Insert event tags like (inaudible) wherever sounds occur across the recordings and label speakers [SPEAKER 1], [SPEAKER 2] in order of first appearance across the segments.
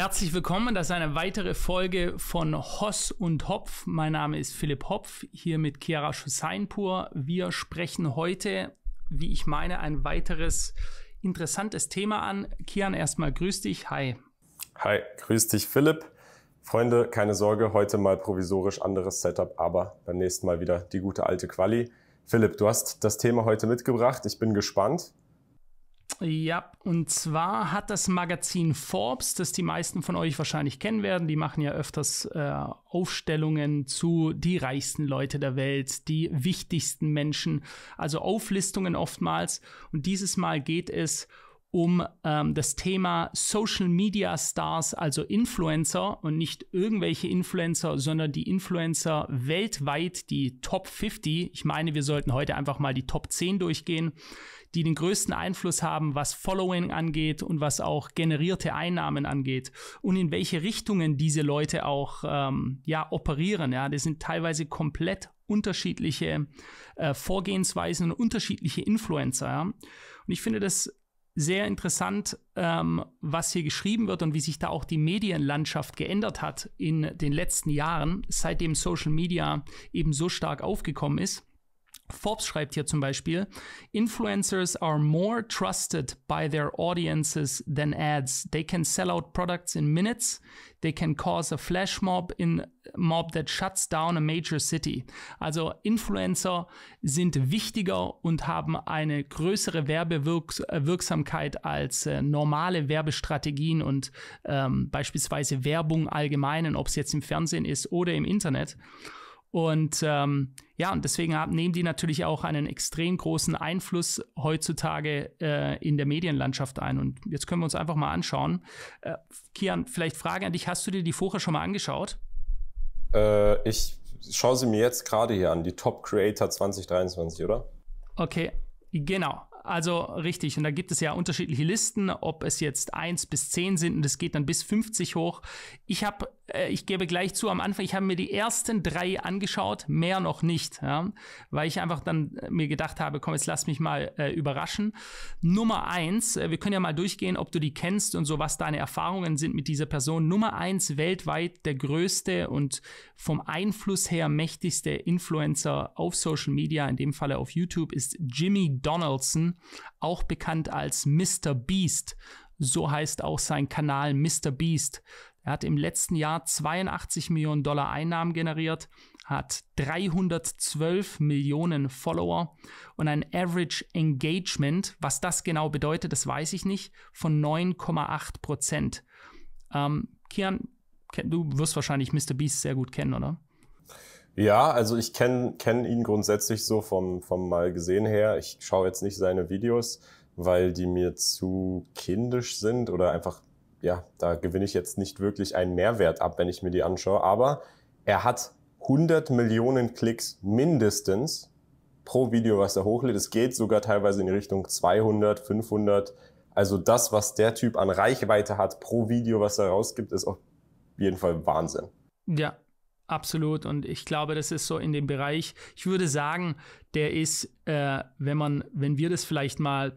[SPEAKER 1] Herzlich willkommen, das ist eine weitere Folge von Hoss und Hopf. Mein Name ist Philipp Hopf, hier mit Chiara Schusseinpur. Wir sprechen heute, wie ich meine, ein weiteres interessantes Thema an. Kian, erstmal grüß dich. Hi.
[SPEAKER 2] Hi, grüß dich Philipp. Freunde, keine Sorge, heute mal provisorisch anderes Setup, aber beim nächsten Mal wieder die gute alte Quali. Philipp, du hast das Thema heute mitgebracht. Ich bin gespannt.
[SPEAKER 1] Ja, und zwar hat das Magazin Forbes, das die meisten von euch wahrscheinlich kennen werden, die machen ja öfters äh, Aufstellungen zu die reichsten Leute der Welt, die wichtigsten Menschen, also Auflistungen oftmals. Und dieses Mal geht es um ähm, das Thema Social Media Stars, also Influencer und nicht irgendwelche Influencer, sondern die Influencer weltweit, die Top 50. Ich meine, wir sollten heute einfach mal die Top 10 durchgehen die den größten Einfluss haben, was Following angeht und was auch generierte Einnahmen angeht und in welche Richtungen diese Leute auch ähm, ja operieren. Ja, das sind teilweise komplett unterschiedliche äh, Vorgehensweisen und unterschiedliche Influencer. Ja. Und ich finde das sehr interessant, ähm, was hier geschrieben wird und wie sich da auch die Medienlandschaft geändert hat in den letzten Jahren, seitdem Social Media eben so stark aufgekommen ist. Forbes schreibt hier zum Beispiel, Influencers are more trusted by their audiences than ads. They can sell out products in minutes. They can cause a flash mob in mob that shuts down a major city. Also Influencer sind wichtiger und haben eine größere Werbewirksamkeit äh, als äh, normale Werbestrategien und ähm, beispielsweise Werbung allgemeinen, ob es jetzt im Fernsehen ist oder im Internet. Und ähm, ja, und deswegen haben, nehmen die natürlich auch einen extrem großen Einfluss heutzutage äh, in der Medienlandschaft ein. Und jetzt können wir uns einfach mal anschauen. Äh, Kian, vielleicht Frage an dich, hast du dir die Fora schon mal angeschaut?
[SPEAKER 2] Äh, ich schaue sie mir jetzt gerade hier an, die Top Creator 2023, oder?
[SPEAKER 1] Okay, genau. Also richtig, und da gibt es ja unterschiedliche Listen, ob es jetzt 1 bis 10 sind und es geht dann bis 50 hoch. Ich habe äh, ich gebe gleich zu am Anfang, ich habe mir die ersten drei angeschaut, mehr noch nicht, ja, weil ich einfach dann äh, mir gedacht habe, komm, jetzt lass mich mal äh, überraschen. Nummer eins, äh, wir können ja mal durchgehen, ob du die kennst und so, was deine Erfahrungen sind mit dieser Person. Nummer eins, weltweit der größte und vom Einfluss her mächtigste Influencer auf Social Media, in dem Falle auf YouTube, ist Jimmy Donaldson, auch bekannt als Mr. Beast. So heißt auch sein Kanal Mr. Beast. Er hat im letzten Jahr 82 Millionen Dollar Einnahmen generiert, hat 312 Millionen Follower und ein Average Engagement, was das genau bedeutet, das weiß ich nicht, von 9,8 Prozent. Ähm, Kian, du wirst wahrscheinlich Mr. Beast sehr gut kennen, oder? Ja,
[SPEAKER 2] also ich kenne kenn ihn grundsätzlich so vom, vom Mal gesehen her. Ich schaue jetzt nicht seine Videos, weil die mir zu kindisch sind oder einfach ja, da gewinne ich jetzt nicht wirklich einen Mehrwert ab, wenn ich mir die anschaue. Aber er hat 100 Millionen Klicks mindestens pro Video, was er hochlädt. Es geht sogar teilweise in die Richtung 200, 500. Also das, was der Typ an Reichweite hat pro Video, was er rausgibt, ist auf jeden Fall Wahnsinn.
[SPEAKER 1] Ja, absolut. Und ich glaube, das ist so in dem Bereich. Ich würde sagen, der ist, äh, wenn man, wenn wir das vielleicht mal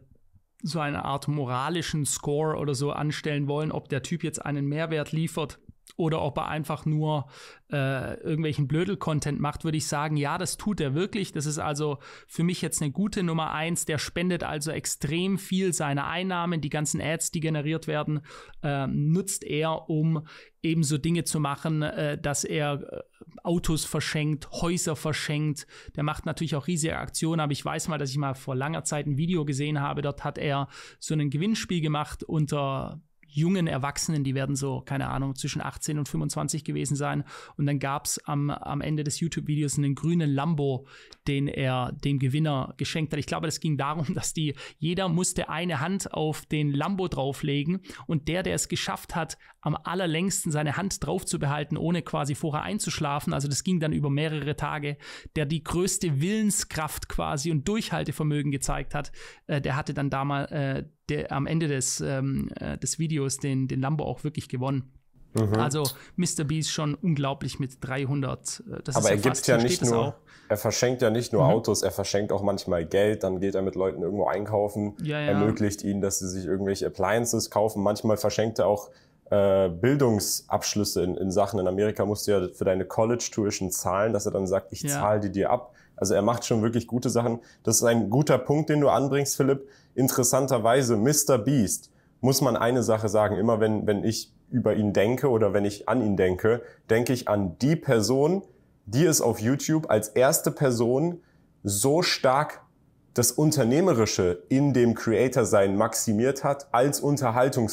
[SPEAKER 1] so eine Art moralischen Score oder so anstellen wollen, ob der Typ jetzt einen Mehrwert liefert oder ob er einfach nur äh, irgendwelchen Blödel-Content macht, würde ich sagen, ja, das tut er wirklich. Das ist also für mich jetzt eine gute Nummer eins. Der spendet also extrem viel seiner Einnahmen, die ganzen Ads, die generiert werden, äh, nutzt er, um eben so Dinge zu machen, äh, dass er äh, Autos verschenkt, Häuser verschenkt. Der macht natürlich auch riesige Aktionen, aber ich weiß mal, dass ich mal vor langer Zeit ein Video gesehen habe. Dort hat er so ein Gewinnspiel gemacht unter jungen Erwachsenen, die werden so, keine Ahnung, zwischen 18 und 25 gewesen sein. Und dann gab's am, am Ende des YouTube-Videos einen grünen Lambo, den er dem Gewinner geschenkt hat. Ich glaube, das ging darum, dass die, jeder musste eine Hand auf den Lambo drauflegen und der, der es geschafft hat, am allerlängsten seine Hand drauf zu behalten, ohne quasi vorher einzuschlafen. Also das ging dann über mehrere Tage. Der die größte Willenskraft quasi und Durchhaltevermögen gezeigt hat, äh, der hatte dann damals äh, am Ende des, ähm, äh, des Videos den, den Lambo auch wirklich gewonnen. Mhm. Also Mr. Beast schon unglaublich mit 300. Äh, das Aber ja er gibt ja nicht nur,
[SPEAKER 2] er verschenkt ja nicht nur mhm. Autos, er verschenkt auch manchmal Geld. Dann geht er mit Leuten irgendwo einkaufen, ja, ja. ermöglicht ihnen, dass sie sich irgendwelche Appliances kaufen. Manchmal verschenkt er auch äh, Bildungsabschlüsse in, in Sachen. In Amerika musst du ja für deine College-Tuition zahlen, dass er dann sagt, ich ja. zahle die dir ab. Also er macht schon wirklich gute Sachen. Das ist ein guter Punkt, den du anbringst, Philipp. Interessanterweise, Mr. Beast, muss man eine Sache sagen. Immer wenn, wenn ich über ihn denke oder wenn ich an ihn denke, denke ich an die Person, die es auf YouTube als erste Person so stark das Unternehmerische in dem Creator sein maximiert hat als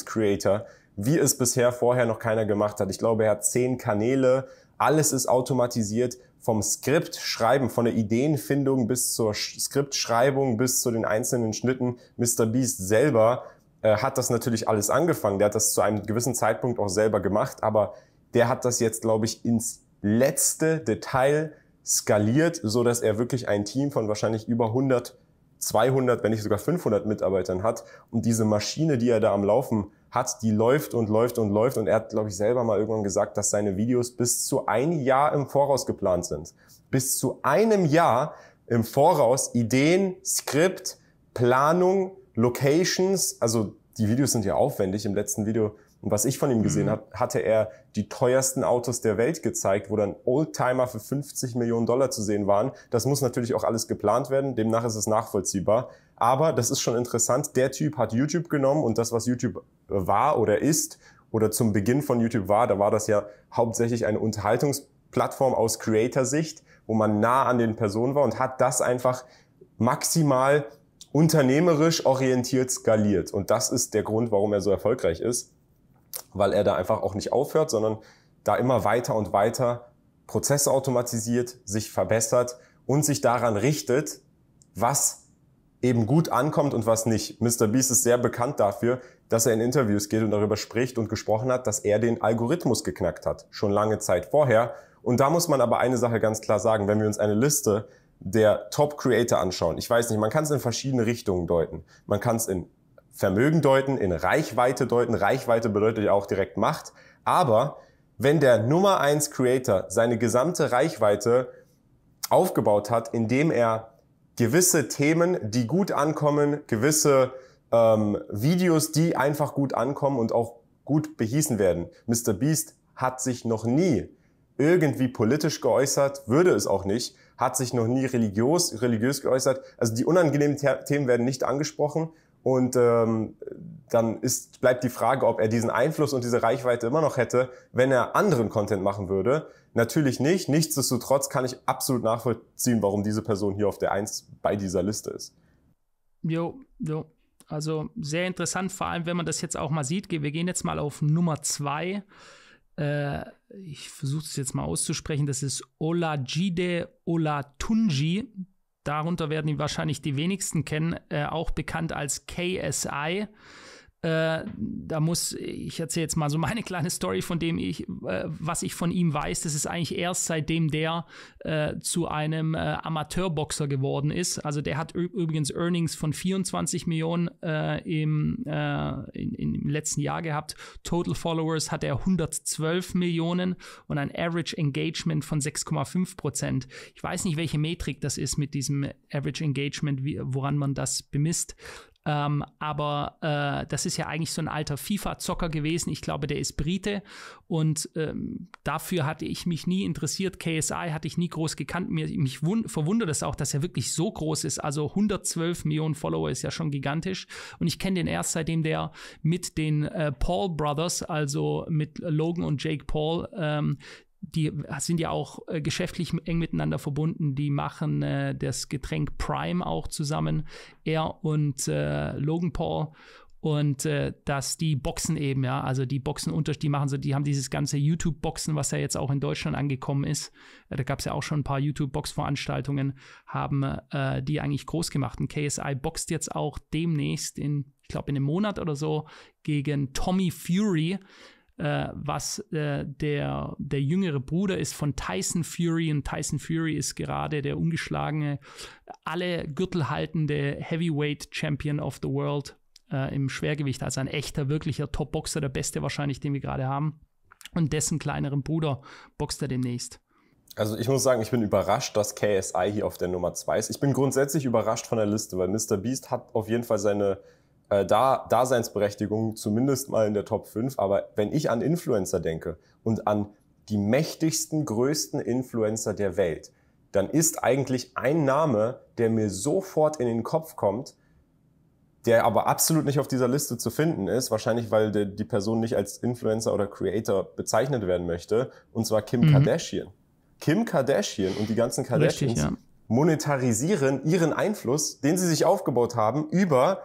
[SPEAKER 2] creator wie es bisher vorher noch keiner gemacht hat. Ich glaube, er hat zehn Kanäle, alles ist automatisiert, vom Skriptschreiben, von der Ideenfindung bis zur Skriptschreibung, bis zu den einzelnen Schnitten. Mr. Beast selber äh, hat das natürlich alles angefangen. Der hat das zu einem gewissen Zeitpunkt auch selber gemacht, aber der hat das jetzt, glaube ich, ins letzte Detail skaliert, so dass er wirklich ein Team von wahrscheinlich über 100, 200, wenn nicht sogar 500 Mitarbeitern hat. Und diese Maschine, die er da am Laufen hat, die läuft und läuft und läuft. Und er hat, glaube ich, selber mal irgendwann gesagt, dass seine Videos bis zu ein Jahr im Voraus geplant sind. Bis zu einem Jahr im Voraus Ideen, Skript, Planung, Locations. Also die Videos sind ja aufwendig. Im letzten Video, was ich von ihm gesehen mhm. habe, hatte er die teuersten Autos der Welt gezeigt, wo dann Oldtimer für 50 Millionen Dollar zu sehen waren. Das muss natürlich auch alles geplant werden, demnach ist es nachvollziehbar. Aber das ist schon interessant, der Typ hat YouTube genommen und das, was YouTube war oder ist oder zum Beginn von YouTube war, da war das ja hauptsächlich eine Unterhaltungsplattform aus Creator-Sicht, wo man nah an den Personen war und hat das einfach maximal unternehmerisch orientiert skaliert. Und das ist der Grund, warum er so erfolgreich ist weil er da einfach auch nicht aufhört, sondern da immer weiter und weiter Prozesse automatisiert, sich verbessert und sich daran richtet, was eben gut ankommt und was nicht. Mr. Beast ist sehr bekannt dafür, dass er in Interviews geht und darüber spricht und gesprochen hat, dass er den Algorithmus geknackt hat, schon lange Zeit vorher. Und da muss man aber eine Sache ganz klar sagen, wenn wir uns eine Liste der Top Creator anschauen. Ich weiß nicht, man kann es in verschiedene Richtungen deuten. Man kann es in Vermögen deuten, in Reichweite deuten. Reichweite bedeutet ja auch direkt Macht. Aber wenn der Nummer eins Creator seine gesamte Reichweite aufgebaut hat, indem er gewisse Themen, die gut ankommen, gewisse ähm, Videos, die einfach gut ankommen und auch gut behießen werden. Mr. Beast hat sich noch nie irgendwie politisch geäußert, würde es auch nicht, hat sich noch nie religiös, religiös geäußert. Also die unangenehmen Themen werden nicht angesprochen und ähm, dann ist, bleibt die Frage, ob er diesen Einfluss und diese Reichweite immer noch hätte, wenn er anderen Content machen würde. Natürlich nicht. Nichtsdestotrotz kann ich absolut nachvollziehen, warum diese Person hier auf der 1 bei dieser Liste ist.
[SPEAKER 1] Jo, jo. Also sehr interessant, vor allem wenn man das jetzt auch mal sieht. Wir gehen jetzt mal auf Nummer 2. Äh, ich versuche es jetzt mal auszusprechen. Das ist Ola Ola Tunji darunter werden ihn wahrscheinlich die wenigsten kennen, äh, auch bekannt als KSI. Äh, da muss, ich erzähle jetzt mal so meine (laughs) kleine Story, von dem ich, äh, was ich von ihm weiß, das ist eigentlich erst seitdem der äh, zu einem äh, Amateurboxer geworden ist. Also der hat übrigens Earnings von 24 Millionen äh, im, in, in, im letzten Jahr gehabt. Total Followers hat er 112 Millionen und ein Average Engagement von 6,5 Prozent. Ich weiß nicht, welche Metrik das ist mit diesem Average Engagement, wie, woran man das bemisst. Ähm, aber äh, das ist ja eigentlich so ein alter FIFA-Zocker gewesen. Ich glaube, der ist Brite und ähm, dafür hatte ich mich nie interessiert. KSI hatte ich nie groß gekannt. Mir, mich verwundert es auch, dass er wirklich so groß ist. Also 112 Millionen Follower ist ja schon gigantisch. Und ich kenne den erst, seitdem der mit den äh, Paul Brothers, also mit Logan und Jake Paul, ähm, die sind ja auch äh, geschäftlich eng miteinander verbunden. Die machen äh, das Getränk Prime auch zusammen. Er und äh, Logan Paul. Und äh, dass die Boxen eben, ja, also die Boxen unter, die machen so, die haben dieses ganze YouTube-Boxen, was ja jetzt auch in Deutschland angekommen ist. Äh, da gab es ja auch schon ein paar YouTube-Box-Veranstaltungen, haben äh, die eigentlich groß gemacht. Und KSI boxt jetzt auch demnächst in, ich glaube, in einem Monat oder so gegen Tommy Fury äh, was äh, der, der jüngere Bruder ist von Tyson Fury. Und Tyson Fury ist gerade der ungeschlagene, alle Gürtel haltende Heavyweight Champion of the World äh, im Schwergewicht. Also ein echter, wirklicher Top-Boxer, der beste wahrscheinlich, den wir gerade haben. Und dessen kleineren Bruder boxt er demnächst.
[SPEAKER 2] Also ich muss sagen, ich bin überrascht, dass KSI hier auf der Nummer 2 ist. Ich bin grundsätzlich überrascht von der Liste, weil Mr. Beast hat auf jeden Fall seine äh, da Daseinsberechtigung zumindest mal in der Top 5. Aber wenn ich an Influencer denke und an die mächtigsten, größten Influencer der Welt, dann ist eigentlich ein Name, der mir sofort in den Kopf kommt, der aber absolut nicht auf dieser Liste zu finden ist, wahrscheinlich weil de, die Person nicht als Influencer oder Creator bezeichnet werden möchte, und zwar Kim mhm. Kardashian. Kim Kardashian und die ganzen Kardashians Richtig, ja. monetarisieren ihren Einfluss, den sie sich aufgebaut haben, über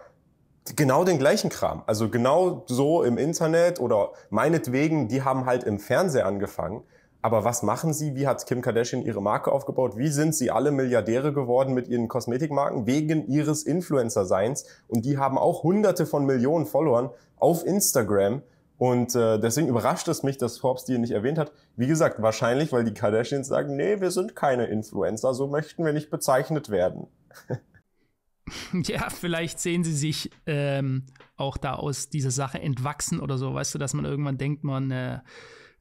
[SPEAKER 2] genau den gleichen Kram. Also genau so im Internet oder meinetwegen, die haben halt im Fernseher angefangen. Aber was machen sie? Wie hat Kim Kardashian ihre Marke aufgebaut? Wie sind sie alle Milliardäre geworden mit ihren Kosmetikmarken? Wegen ihres Influencer-Seins. Und die haben auch hunderte von Millionen Followern auf Instagram. Und äh, deswegen überrascht es mich, dass Forbes die nicht erwähnt hat. Wie gesagt, wahrscheinlich, weil die Kardashians sagen, nee, wir sind keine Influencer, so möchten wir nicht bezeichnet werden. (laughs)
[SPEAKER 1] (laughs) ja, vielleicht sehen sie sich ähm, auch da aus dieser Sache entwachsen oder so, weißt du, dass man irgendwann denkt, man, äh,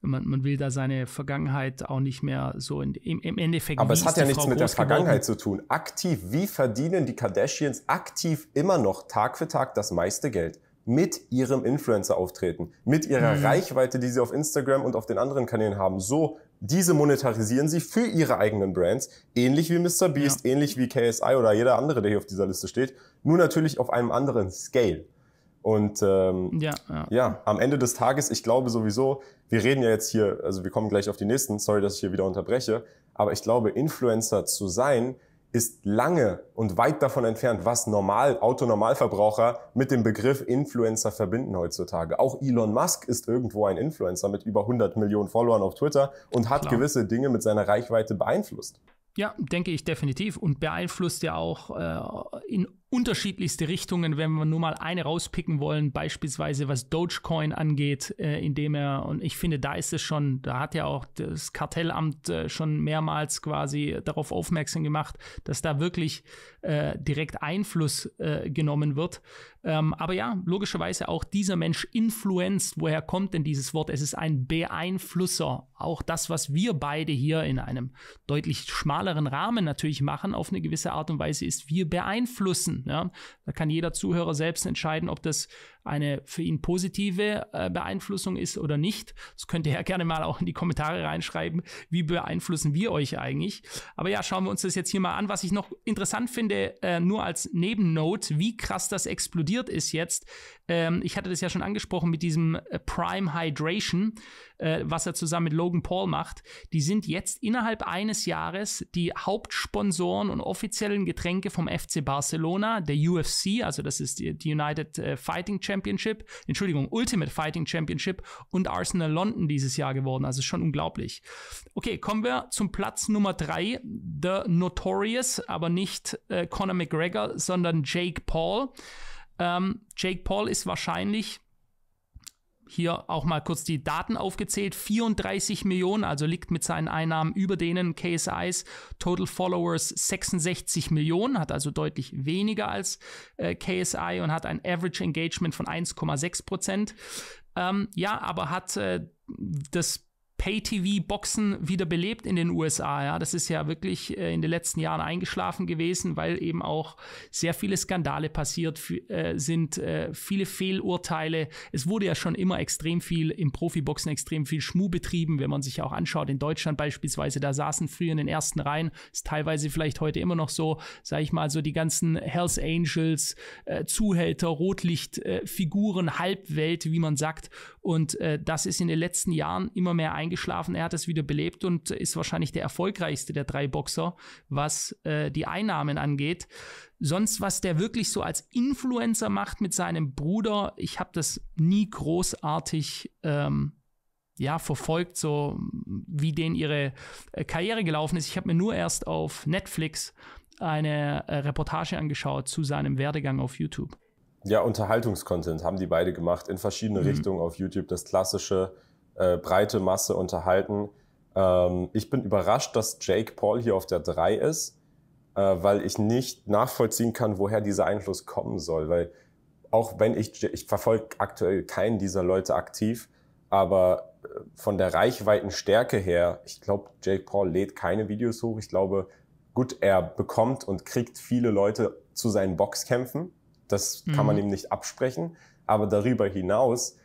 [SPEAKER 1] man, man, will da seine Vergangenheit auch nicht mehr so in, im, im, Endeffekt. Aber es hat ja nichts Frau mit der Vergangenheit geworden.
[SPEAKER 2] zu tun. Aktiv, wie verdienen die Kardashians aktiv immer noch Tag für Tag das meiste Geld? Mit ihrem Influencer-Auftreten, mit ihrer mhm. Reichweite, die sie auf Instagram und auf den anderen Kanälen haben. So diese monetarisieren sie für ihre eigenen Brands, ähnlich wie Mr. Beast, ja. ähnlich wie KSI oder jeder andere, der hier auf dieser Liste steht, nur natürlich auf einem anderen Scale. Und ähm, ja, ja. ja, am Ende des Tages, ich glaube sowieso, wir reden ja jetzt hier, also wir kommen gleich auf die nächsten, sorry, dass ich hier wieder unterbreche, aber ich glaube, Influencer zu sein, ist lange und weit davon entfernt, was normal Autonormalverbraucher mit dem Begriff Influencer verbinden heutzutage. Auch Elon Musk ist irgendwo ein Influencer mit über 100 Millionen Followern auf Twitter und hat Klar. gewisse Dinge mit seiner Reichweite beeinflusst.
[SPEAKER 1] Ja, denke ich definitiv und beeinflusst ja auch äh, in unterschiedlichste Richtungen, wenn wir nur mal eine rauspicken wollen, beispielsweise was Dogecoin angeht, äh, indem er, und ich finde, da ist es schon, da hat ja auch das Kartellamt äh, schon mehrmals quasi darauf aufmerksam gemacht, dass da wirklich äh, direkt Einfluss äh, genommen wird. Ähm, aber ja, logischerweise auch dieser Mensch influenzt. Woher kommt denn dieses Wort? Es ist ein Beeinflusser. Auch das, was wir beide hier in einem deutlich schmaleren Rahmen natürlich machen, auf eine gewisse Art und Weise ist, wir beeinflussen lassen. Ja? Da kann jeder Zuhörer selbst entscheiden, ob das eine für ihn positive äh, Beeinflussung ist oder nicht. Das könnt ihr ja gerne mal auch in die Kommentare reinschreiben. Wie beeinflussen wir euch eigentlich? Aber ja, schauen wir uns das jetzt hier mal an. Was ich noch interessant finde, äh, nur als Nebennote, wie krass das explodiert ist jetzt. Ähm, ich hatte das ja schon angesprochen mit diesem äh, Prime Hydration, äh, was er zusammen mit Logan Paul macht. Die sind jetzt innerhalb eines Jahres die Hauptsponsoren und offiziellen Getränke vom FC Barcelona, der UFC, also das ist die, die United äh, Fighting Championship Championship, Entschuldigung, Ultimate Fighting Championship und Arsenal London dieses Jahr geworden. Also schon unglaublich. Okay, kommen wir zum Platz Nummer 3, The Notorious, aber nicht äh, Conor McGregor, sondern Jake Paul. Ähm, Jake Paul ist wahrscheinlich hier auch mal kurz die Daten aufgezählt. 34 Millionen, also liegt mit seinen Einnahmen über denen KSIs. Total Followers 66 Millionen, hat also deutlich weniger als äh, KSI und hat ein Average Engagement von 1,6 Prozent. Ähm, ja, aber hat äh, das Pay-TV-Boxen wiederbelebt in den USA. Ja, das ist ja wirklich äh, in den letzten Jahren eingeschlafen gewesen, weil eben auch sehr viele Skandale passiert äh, sind, äh, viele Fehlurteile. Es wurde ja schon immer extrem viel im Profiboxen extrem viel Schmu betrieben, wenn man sich auch anschaut. In Deutschland beispielsweise, da saßen früher in den ersten Reihen, ist teilweise vielleicht heute immer noch so, sage ich mal, so die ganzen Hells Angels, äh, Zuhälter, Rotlichtfiguren, äh, Halbwelt, wie man sagt. Und äh, das ist in den letzten Jahren immer mehr eingeschlafen eingeschlafen, er hat es wieder belebt und ist wahrscheinlich der erfolgreichste der drei Boxer, was äh, die Einnahmen angeht. Sonst, was der wirklich so als Influencer macht mit seinem Bruder, ich habe das nie großartig ähm, ja, verfolgt, so wie denen ihre äh, Karriere gelaufen ist. Ich habe mir nur erst auf Netflix eine äh, Reportage angeschaut zu seinem Werdegang auf YouTube.
[SPEAKER 2] Ja, Unterhaltungskontent haben die beide gemacht in verschiedene mhm. Richtungen auf YouTube. Das klassische äh, breite Masse unterhalten. Ähm, ich bin überrascht, dass Jake Paul hier auf der 3 ist, äh, weil ich nicht nachvollziehen kann, woher dieser Einfluss kommen soll. Weil auch wenn ich, ich verfolge aktuell keinen dieser Leute aktiv, aber äh, von der Reichweitenstärke her, ich glaube, Jake Paul lädt keine Videos hoch. Ich glaube, gut, er bekommt und kriegt viele Leute zu seinen Boxkämpfen. Das mhm. kann man mhm. ihm nicht absprechen. Aber darüber hinaus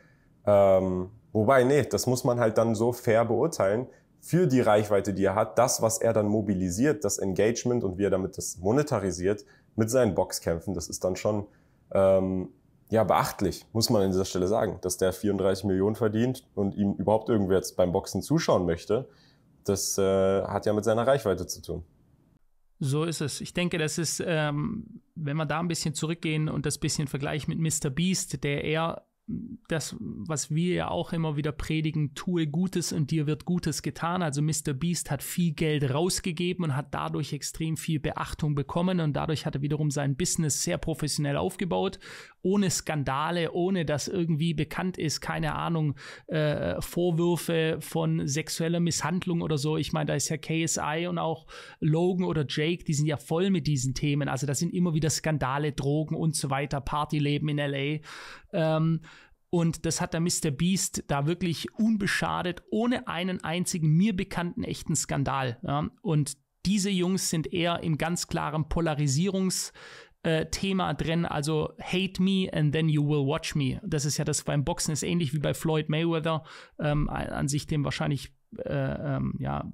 [SPEAKER 2] ähm, Wobei, nee, das muss man halt dann so fair beurteilen für die Reichweite, die er hat, das, was er dann mobilisiert, das Engagement und wie er damit das monetarisiert mit seinen Boxkämpfen, das ist dann schon ähm, ja beachtlich, muss man an dieser Stelle sagen, dass der 34 Millionen verdient und ihm überhaupt irgendwer jetzt beim Boxen zuschauen möchte, das äh, hat ja mit seiner Reichweite zu tun.
[SPEAKER 1] So ist es. Ich denke, das ist, ähm, wenn wir da ein bisschen zurückgehen und das bisschen vergleichen mit Mr. Beast, der eher das, was wir ja auch immer wieder predigen, tue Gutes und dir wird Gutes getan. Also Mr. Beast hat viel Geld rausgegeben und hat dadurch extrem viel Beachtung bekommen und dadurch hat er wiederum sein Business sehr professionell aufgebaut, ohne Skandale, ohne dass irgendwie bekannt ist, keine Ahnung, äh, Vorwürfe von sexueller Misshandlung oder so. Ich meine, da ist ja KSI und auch Logan oder Jake, die sind ja voll mit diesen Themen. Also da sind immer wieder Skandale, Drogen und so weiter, Partyleben in LA. Ähm, und das hat der Mr. Beast da wirklich unbeschadet, ohne einen einzigen mir bekannten echten Skandal. Ja. Und diese Jungs sind eher in ganz klarem Polarisierungs- äh, Thema drin, also hate me and then you will watch me. Das ist ja das beim Boxen ist ähnlich wie bei Floyd Mayweather, ähm, an sich dem wahrscheinlich äh, ähm, ja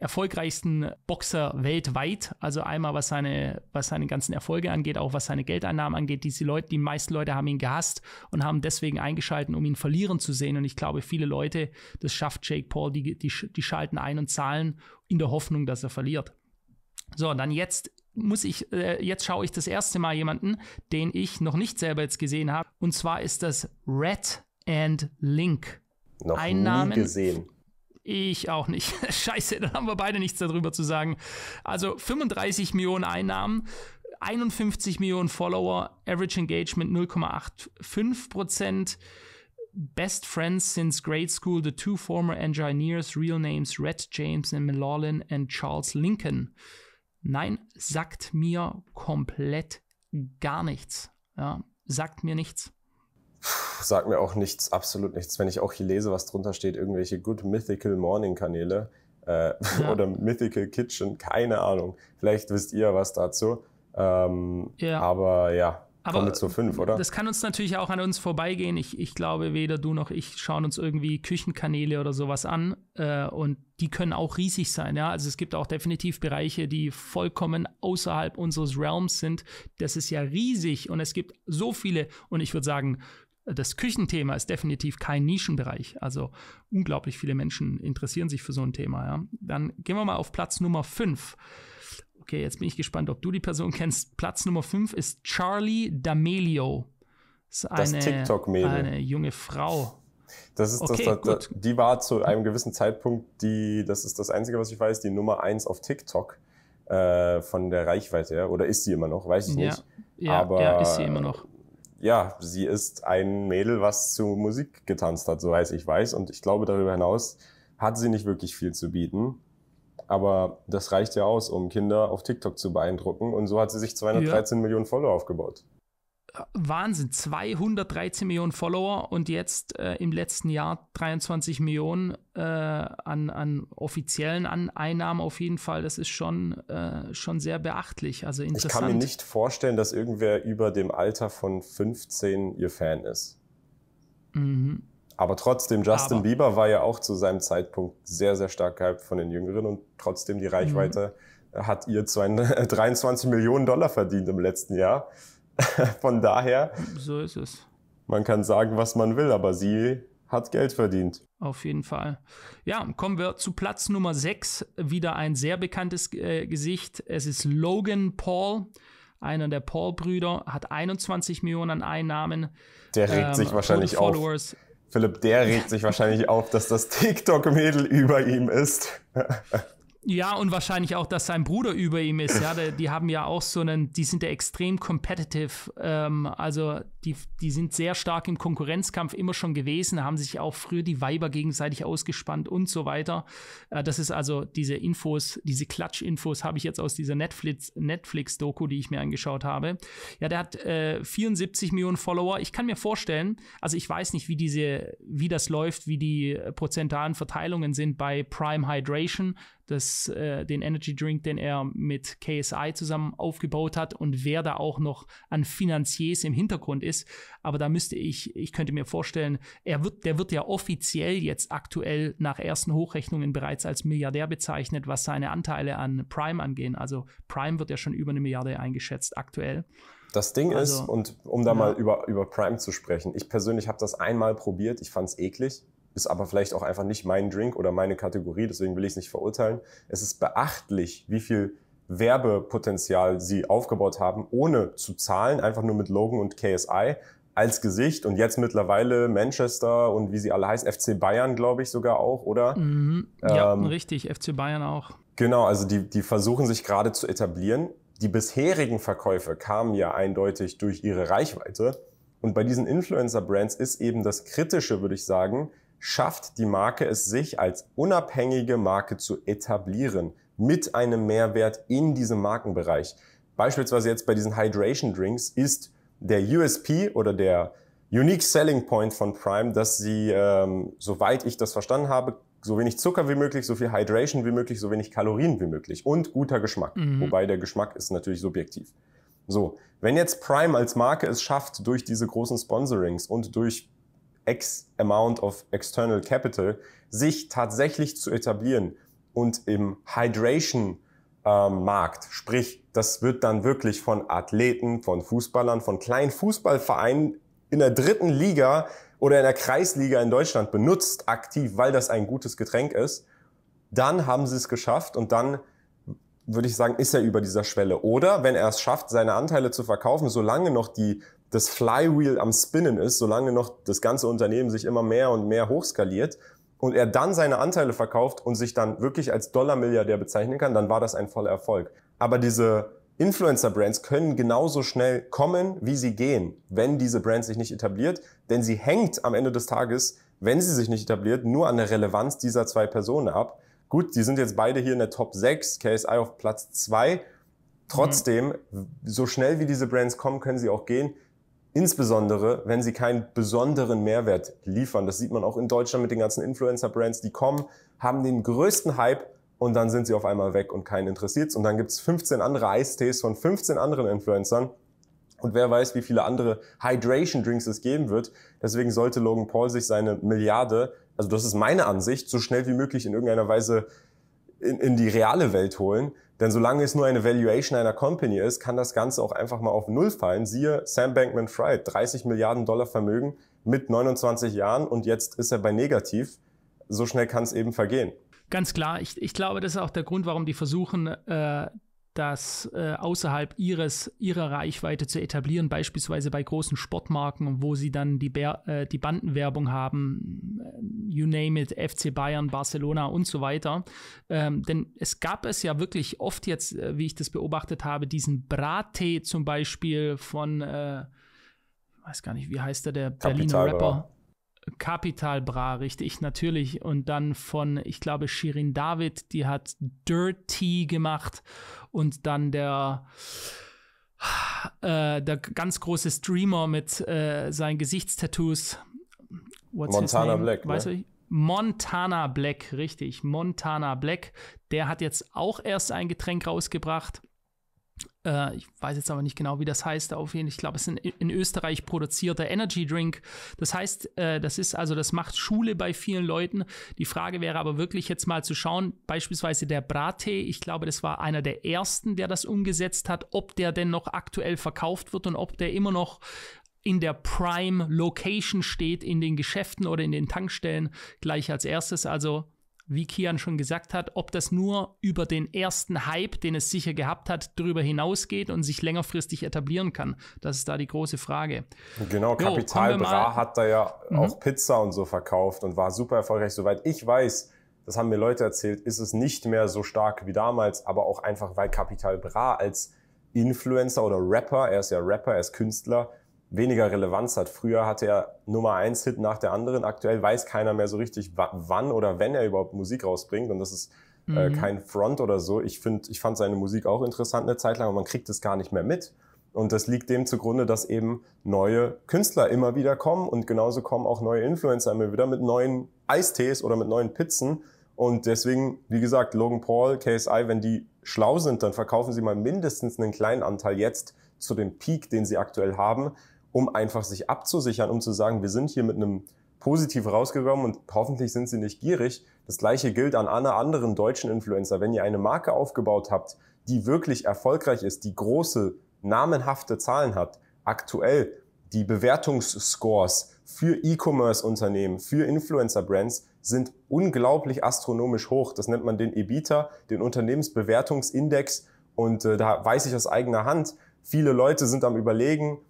[SPEAKER 1] erfolgreichsten Boxer weltweit. Also einmal was seine, was seine ganzen Erfolge angeht, auch was seine Geldeinnahmen angeht. Diese Leute, die meisten Leute haben ihn gehasst und haben deswegen eingeschalten, um ihn verlieren zu sehen. Und ich glaube, viele Leute, das schafft Jake Paul, die, die, die schalten ein und zahlen in der Hoffnung, dass er verliert. So, und dann jetzt muss ich, äh, jetzt schaue ich das erste Mal jemanden, den ich noch nicht selber jetzt gesehen habe. Und zwar ist das Red and Link. Noch Einnahmen, nie gesehen. Ich auch nicht. (laughs) Scheiße, dann haben wir beide nichts darüber zu sagen. Also 35 Millionen Einnahmen, 51 Millionen Follower, Average Engagement 0,85 Prozent. Best friends since grade school, the two former engineers, real names Red James and Malolin and Charles Lincoln. Nein, sagt mir komplett gar nichts. Ja, sagt mir nichts
[SPEAKER 2] sagt mir auch nichts, absolut nichts. Wenn ich auch hier lese, was drunter steht, irgendwelche Good Mythical Morning Kanäle äh, (laughs) ja. oder Mythical Kitchen, keine Ahnung. Vielleicht wisst ihr was dazu. Ähm, ja. Aber ja, aber kommen wir zu fünf, oder?
[SPEAKER 1] Das kann uns natürlich auch an uns vorbeigehen. Ich, ich glaube, weder du noch ich schauen uns irgendwie Küchenkanäle oder sowas an. Äh, und die können auch riesig sein. Ja? Also es gibt auch definitiv Bereiche, die vollkommen außerhalb unseres Realms sind. Das ist ja riesig und es gibt so viele. Und ich würde sagen, das Küchenthema ist definitiv kein Nischenbereich. Also unglaublich viele Menschen interessieren sich für so ein Thema. Ja. Dann gehen wir mal auf Platz Nummer 5. Okay, jetzt bin ich gespannt, ob du die Person kennst. Platz Nummer 5 ist Charlie D'Amelio. Ist eine, das tiktok Eine junge Frau. Das ist okay, das, das, das,
[SPEAKER 2] die war zu einem gewissen Zeitpunkt die, das ist das Einzige, was ich weiß, die Nummer 1 auf TikTok äh, von der Reichweite her. Oder ist sie immer noch? Weiß ich ja. nicht. Ja, aber ja, ist sie immer noch ja, sie ist ein Mädel, was zu Musik getanzt hat, so weiß ich weiß. Und ich glaube, darüber hinaus hat sie nicht wirklich viel zu bieten. Aber das reicht ja aus, um Kinder auf TikTok zu beeindrucken. Und so hat sie sich 213 ja. Millionen Follower aufgebaut.
[SPEAKER 1] Wahnsinn, 213 Millionen Follower und jetzt äh, im letzten Jahr 23 Millionen äh, an, an offiziellen an Einnahmen auf jeden Fall. Das ist schon, äh, schon sehr beachtlich. Also interessant. Ich kann mir nicht
[SPEAKER 2] vorstellen, dass irgendwer über dem Alter von 15 ihr Fan ist. Mhm. Aber trotzdem, Justin Aber. Bieber war ja auch zu seinem Zeitpunkt sehr, sehr stark gehypt von den Jüngeren und trotzdem die Reichweite mhm. hat ihr 23 (laughs) Millionen Dollar verdient im letzten Jahr. (laughs) Von daher.
[SPEAKER 1] So ist es.
[SPEAKER 2] Man kann sagen, was man will, aber sie hat Geld verdient.
[SPEAKER 1] Auf jeden Fall. Ja, kommen wir zu Platz Nummer 6. Wieder ein sehr bekanntes äh, Gesicht. Es ist Logan Paul. Einer der Paul-Brüder hat 21 Millionen an Einnahmen. Der regt ähm, sich wahrscheinlich Followers. auf.
[SPEAKER 2] Philipp, der regt sich wahrscheinlich auf, dass das (laughs) TikTok-Mädel über ihm ist. (laughs)
[SPEAKER 1] Ja, und wahrscheinlich auch, dass sein Bruder über ihm ist. Ja, die, die haben ja auch so einen, die sind ja extrem competitive. Ähm, also die, die sind sehr stark im Konkurrenzkampf immer schon gewesen, haben sich auch früher die Weiber gegenseitig ausgespannt und so weiter. Äh, das ist also diese Infos, diese Klatschinfos habe ich jetzt aus dieser Netflix-Doku, Netflix die ich mir angeschaut habe. Ja, der hat äh, 74 Millionen Follower. Ich kann mir vorstellen, also ich weiß nicht, wie diese, wie das läuft, wie die äh, prozentalen Verteilungen sind bei Prime Hydration das, äh, den Energy Drink, den er mit KSI zusammen aufgebaut hat und wer da auch noch an Finanziers im Hintergrund ist. Aber da müsste ich, ich könnte mir vorstellen, er wird, der wird ja offiziell jetzt aktuell nach ersten Hochrechnungen bereits als Milliardär bezeichnet, was seine Anteile an Prime angehen. Also Prime wird ja schon über eine Milliarde eingeschätzt aktuell. Das Ding also, ist,
[SPEAKER 2] und um da ja. mal über, über Prime zu sprechen, ich persönlich habe das einmal probiert, ich fand es eklig ist aber vielleicht auch einfach nicht mein Drink oder meine Kategorie, deswegen will ich es nicht verurteilen. Es ist beachtlich, wie viel Werbepotenzial sie aufgebaut haben, ohne zu zahlen, einfach nur mit Logan und KSI als Gesicht und jetzt mittlerweile Manchester und wie sie alle heißen, FC Bayern, glaube ich sogar auch, oder?
[SPEAKER 1] Mhm. Ja, ähm, richtig, FC Bayern auch.
[SPEAKER 2] Genau, also die, die versuchen sich gerade zu etablieren. Die bisherigen Verkäufe kamen ja eindeutig durch ihre Reichweite. Und bei diesen Influencer-Brands ist eben das Kritische, würde ich sagen, schafft die Marke es sich als unabhängige Marke zu etablieren mit einem Mehrwert in diesem Markenbereich. Beispielsweise jetzt bei diesen Hydration Drinks ist der USP oder der Unique Selling Point von Prime, dass sie, ähm, soweit ich das verstanden habe, so wenig Zucker wie möglich, so viel Hydration wie möglich, so wenig Kalorien wie möglich und guter Geschmack. Mhm. Wobei der Geschmack ist natürlich subjektiv. So, wenn jetzt Prime als Marke es schafft, durch diese großen Sponsorings und durch X amount of external capital, sich tatsächlich zu etablieren und im Hydration ähm, Markt, sprich, das wird dann wirklich von Athleten, von Fußballern, von kleinen Fußballvereinen in der dritten Liga oder in der Kreisliga in Deutschland benutzt aktiv, weil das ein gutes Getränk ist, dann haben sie es geschafft und dann würde ich sagen, ist er über dieser Schwelle. Oder wenn er es schafft, seine Anteile zu verkaufen, solange noch die das Flywheel am Spinnen ist, solange noch das ganze Unternehmen sich immer mehr und mehr hochskaliert und er dann seine Anteile verkauft und sich dann wirklich als Dollarmilliardär bezeichnen kann, dann war das ein voller Erfolg. Aber diese Influencer-Brands können genauso schnell kommen, wie sie gehen, wenn diese Brand sich nicht etabliert, denn sie hängt am Ende des Tages, wenn sie sich nicht etabliert, nur an der Relevanz dieser zwei Personen ab. Gut, die sind jetzt beide hier in der Top 6, KSI auf Platz 2. Trotzdem, mhm. so schnell wie diese Brands kommen, können sie auch gehen. Insbesondere, wenn sie keinen besonderen Mehrwert liefern. Das sieht man auch in Deutschland mit den ganzen Influencer-Brands, die kommen, haben den größten Hype und dann sind sie auf einmal weg und keinen interessiert's. Und dann gibt's 15 andere Eistees von 15 anderen Influencern. Und wer weiß, wie viele andere Hydration Drinks es geben wird. Deswegen sollte Logan Paul sich seine Milliarde, also das ist meine Ansicht, so schnell wie möglich in irgendeiner Weise in, in die reale Welt holen, denn solange es nur eine Valuation einer Company ist, kann das Ganze auch einfach mal auf Null fallen. Siehe Sam Bankman-Fried, 30 Milliarden Dollar Vermögen mit 29 Jahren und jetzt ist er bei negativ. So schnell kann es eben vergehen.
[SPEAKER 1] Ganz klar, ich, ich glaube, das ist auch der Grund, warum die versuchen, äh, das äh, außerhalb ihres, ihrer Reichweite zu etablieren, beispielsweise bei großen Sportmarken, wo sie dann die, Bär, äh, die Bandenwerbung haben, äh, you name it, FC Bayern, Barcelona und so weiter. Ähm, denn es gab es ja wirklich oft jetzt, äh, wie ich das beobachtet habe, diesen Brattee zum Beispiel von, äh, ich weiß gar nicht, wie heißt der, der Berliner Rapper? Capital Bra, richtig, natürlich. Und dann von, ich glaube, Shirin David, die hat Dirty gemacht. Und dann der, äh, der ganz große Streamer mit äh, seinen Gesichtstattoos. What's Montana Black. Weißt ne? du, Montana Black, richtig. Montana Black, der hat jetzt auch erst ein Getränk rausgebracht äh, ich weiß jetzt aber nicht genau, wie das heißt, auf jeden ich glaube, es ist ein in Österreich produzierter Energy Drink. Das heißt, äh, das ist also, das macht Schule bei vielen Leuten. Die Frage wäre aber wirklich jetzt mal zu schauen, beispielsweise der Brattee, ich glaube, das war einer der ersten, der das umgesetzt hat, ob der denn noch aktuell verkauft wird und ob der immer noch in der Prime Location steht, in den Geschäften oder in den Tankstellen gleich als erstes. Also wie Kian schon gesagt hat, ob das nur über den ersten Hype, den es sicher gehabt hat, darüber hinausgeht und sich längerfristig etablieren kann. Das ist da die große Frage.
[SPEAKER 2] Genau, Kapital Bra hat da ja mhm. auch Pizza und so verkauft und war super erfolgreich. Soweit ich weiß, das haben mir Leute erzählt, ist es nicht mehr so stark wie damals, aber auch einfach, weil Kapital Bra als Influencer oder Rapper, er ist ja Rapper, er ist Künstler, weniger Relevanz hat. Früher hatte er Nummer eins Hit nach der anderen. Aktuell weiß keiner mehr so richtig, wann oder wenn er überhaupt Musik rausbringt. Und das ist äh, mhm. äh, kein Front oder so. Ich finde, ich fand seine Musik auch interessant eine Zeit lang, aber man kriegt es gar nicht mehr mit. Und das liegt dem zugrunde, dass eben neue Künstler immer wieder kommen und genauso kommen auch neue Influencer immer wieder mit neuen Eistees oder mit neuen Pizzen. Und deswegen, wie gesagt, Logan Paul, KSI, wenn die schlau sind, dann verkaufen sie mal mindestens einen kleinen Anteil jetzt zu dem Peak, den sie aktuell haben, um einfach sich abzusichern, um zu sagen, wir sind hier mit einem positiv rausgekommen und hoffentlich sind sie nicht gierig. Das gleiche gilt an alle anderen deutschen Influencer. Wenn ihr eine Marke aufgebaut habt, die wirklich erfolgreich ist, die große, namenhafte Zahlen hat, aktuell die Bewertungsscores für E-Commerce-Unternehmen, für Influencer-Brands sind unglaublich astronomisch hoch. Das nennt man den EBITDA, den Unternehmensbewertungsindex. Und äh, da weiß ich aus eigener Hand, viele Leute sind am Überlegen,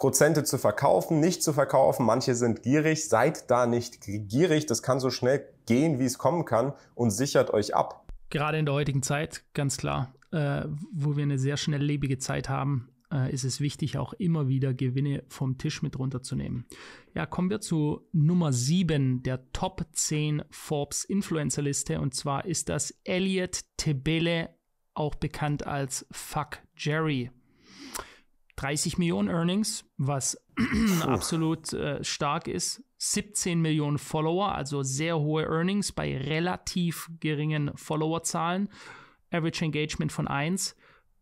[SPEAKER 2] Prozente zu verkaufen, nicht zu verkaufen. Manche sind gierig, seid da nicht gierig. Das kann so schnell gehen, wie es kommen kann und sichert euch ab.
[SPEAKER 1] Gerade in der heutigen Zeit, ganz klar, äh, wo wir eine sehr schnelllebige Zeit haben, äh, ist es wichtig, auch immer wieder Gewinne vom Tisch mit runterzunehmen. Ja, kommen wir zu Nummer 7 der Top 10 Forbes Influencer Liste und zwar ist das Elliot Tebele, auch bekannt als Fuck Jerry. 30 Millionen Earnings, was (clears throat) absolut äh, stark ist. 17 Millionen Follower, also sehr hohe Earnings bei relativ geringen Followerzahlen. Average Engagement von 1.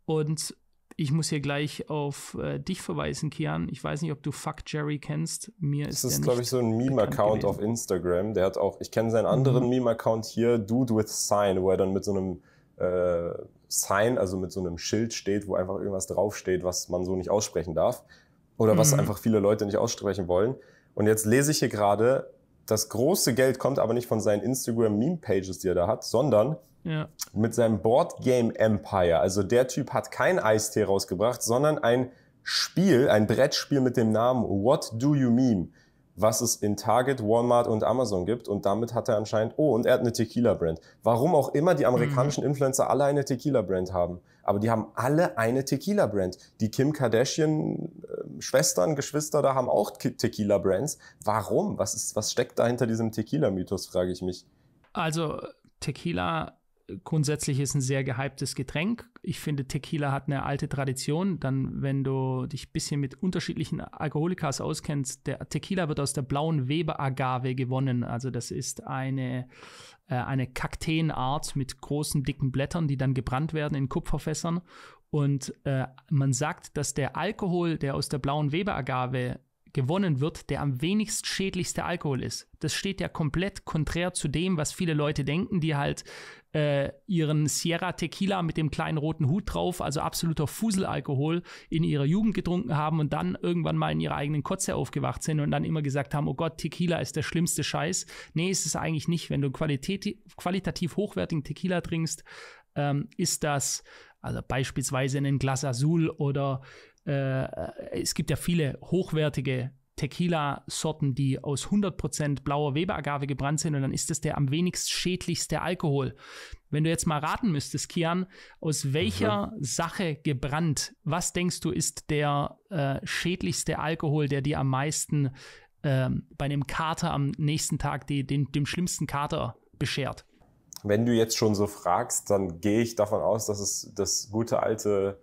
[SPEAKER 1] Und ich muss hier gleich auf äh, dich verweisen, Kian. Ich weiß nicht, ob du Fuck Jerry kennst. Mir das ist, ist glaube ich, so ein Meme-Account auf
[SPEAKER 2] Instagram. Der hat auch, ich kenne seinen mhm. anderen mhm. Meme-Account hier, Dude with Sign, wo er dann mit so einem äh, Sign, also mit so einem Schild steht, wo einfach irgendwas draufsteht, was man so nicht aussprechen darf oder was mhm. einfach viele Leute nicht aussprechen wollen. Und jetzt lese ich hier gerade, das große Geld kommt aber nicht von seinen Instagram-Meme-Pages, die er da hat, sondern ja. mit seinem Board Game Empire. Also der Typ hat kein Eistee rausgebracht, sondern ein Spiel, ein Brettspiel mit dem Namen What Do You Meme? was es in Target, Walmart und Amazon gibt. Und damit hat er anscheinend, oh, und er hat eine Tequila-Brand. Warum auch immer die amerikanischen mhm. Influencer alle eine Tequila-Brand haben. Aber die haben alle eine Tequila-Brand. Die Kim Kardashian-Schwestern, ähm, Geschwister da haben auch Tequila-Brands. Warum? Was, ist, was steckt da hinter diesem Tequila-Mythos, frage ich mich.
[SPEAKER 1] Also Tequila grundsätzlich ist ein sehr gehyptes Getränk. Ich finde, Tequila hat eine alte Tradition. Dann, wenn du dich ein bisschen mit unterschiedlichen Alkoholikas auskennst, der Tequila wird aus der blauen Weber-Agave gewonnen. Also das ist eine, äh, eine Kakteenart mit großen, dicken Blättern, die dann gebrannt werden in Kupferfässern. Und äh, man sagt, dass der Alkohol, der aus der blauen Weber-Agave gewonnen wird, der am wenigst schädlichste Alkohol ist. Das steht ja komplett konträr zu dem, was viele Leute denken, die halt äh, ihren Sierra Tequila mit dem kleinen roten Hut drauf, also absoluter Fuselalkohol, in ihrer Jugend getrunken haben und dann irgendwann mal in ihrer eigenen Kotze aufgewacht sind und dann immer gesagt haben, oh Gott, Tequila ist der schlimmste Scheiß. Nee, ist es eigentlich nicht. Wenn du Qualität, qualitativ hochwertigen Tequila trinkst, ähm, ist das also beispielsweise ein Glas Azul oder äh, es gibt ja viele hochwertige Tequila-Sorten, die aus 100% blauer Weberagave gebrannt sind und dann ist das der am wenigst schädlichste Alkohol. Wenn du jetzt mal raten müsstest, Kian, aus welcher mhm. Sache gebrannt, was denkst du ist der äh, schädlichste Alkohol, der dir am meisten äh, bei einem Kater am nächsten Tag die, den, dem schlimmsten Kater beschert?
[SPEAKER 2] Wenn du jetzt schon so fragst, dann gehe ich davon aus, dass es das gute alte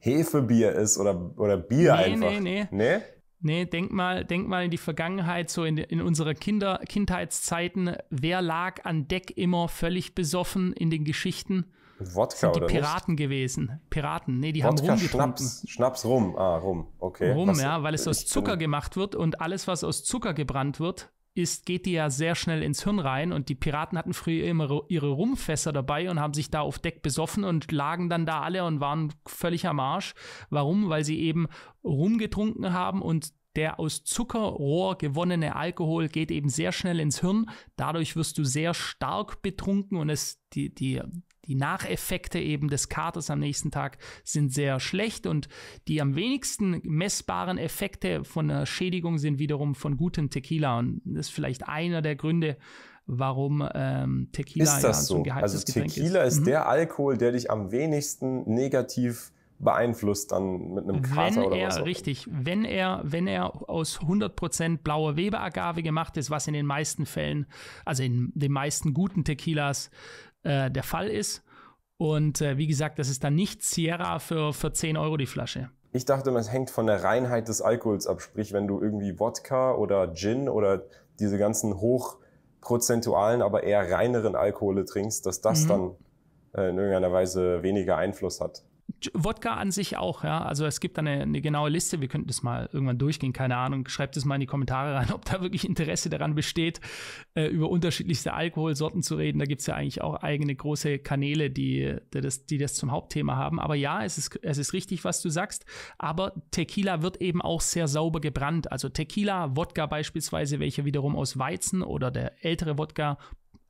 [SPEAKER 2] Hefebier ist oder, oder Bier nee, einfach. Nee, nee, nee.
[SPEAKER 1] Nee, denk mal, denk mal in die Vergangenheit, so in, in unserer Kinder, Kindheitszeiten. Wer lag an Deck immer völlig besoffen in den Geschichten?
[SPEAKER 2] Wodka sind die oder Piraten
[SPEAKER 1] nicht? gewesen. Piraten, nee, die Wodka, haben rumgetrunken. Schnaps,
[SPEAKER 2] Schnaps rum, ah, rum, okay. Rum, was, ja, weil es aus Zucker bin...
[SPEAKER 1] gemacht wird und alles, was aus Zucker gebrannt wird, ist, geht die ja sehr schnell ins Hirn rein und die Piraten hatten früher immer ihre Rumfässer dabei und haben sich da auf Deck besoffen und lagen dann da alle und waren völlig am Arsch. Warum? Weil sie eben rumgetrunken haben und der aus Zuckerrohr gewonnene Alkohol geht eben sehr schnell ins Hirn. Dadurch wirst du sehr stark betrunken und es, die, die die Nacheffekte eben des Katers am nächsten Tag sind sehr schlecht und die am wenigsten messbaren Effekte von der Schädigung sind wiederum von gutem Tequila und das ist vielleicht einer der Gründe, warum ähm, Tequila ist das ja, so? ein also Getränk Tequila ist, ist mhm.
[SPEAKER 2] der Alkohol, der dich am wenigsten negativ beeinflusst dann mit einem Kater wenn oder er, was auch
[SPEAKER 1] Richtig, wenn er, wenn er aus 100% blauer Weberagave gemacht ist, was in den meisten Fällen, also in den meisten guten Tequilas äh, der Fall ist. Und äh, wie gesagt, das ist dann nicht Sierra für, für 10 Euro die Flasche.
[SPEAKER 2] Ich dachte, das hängt von der Reinheit des Alkohols ab. Sprich, wenn du irgendwie Wodka oder Gin oder diese ganzen hochprozentualen, aber eher reineren Alkohole trinkst, dass das mhm. dann äh, in irgendeiner Weise weniger Einfluss hat.
[SPEAKER 1] Wodka an sich auch, ja. Also es gibt da eine, eine, genaue Liste, wir könnten das mal irgendwann durchgehen, keine Ahnung. Schreibt es mal in die Kommentare rein, (laughs) ob da wirklich Interesse daran besteht, äh, über unterschiedlichste Alkoholsorten zu reden. Da gibt es ja eigentlich auch eigene große Kanäle, die, die, das, die das zum Hauptthema haben. Aber ja, es ist, es ist richtig, was du sagst. Aber Tequila wird eben auch sehr sauber gebrannt. Also Tequila, Wodka beispielsweise, welcher wiederum aus Weizen oder der ältere Wodka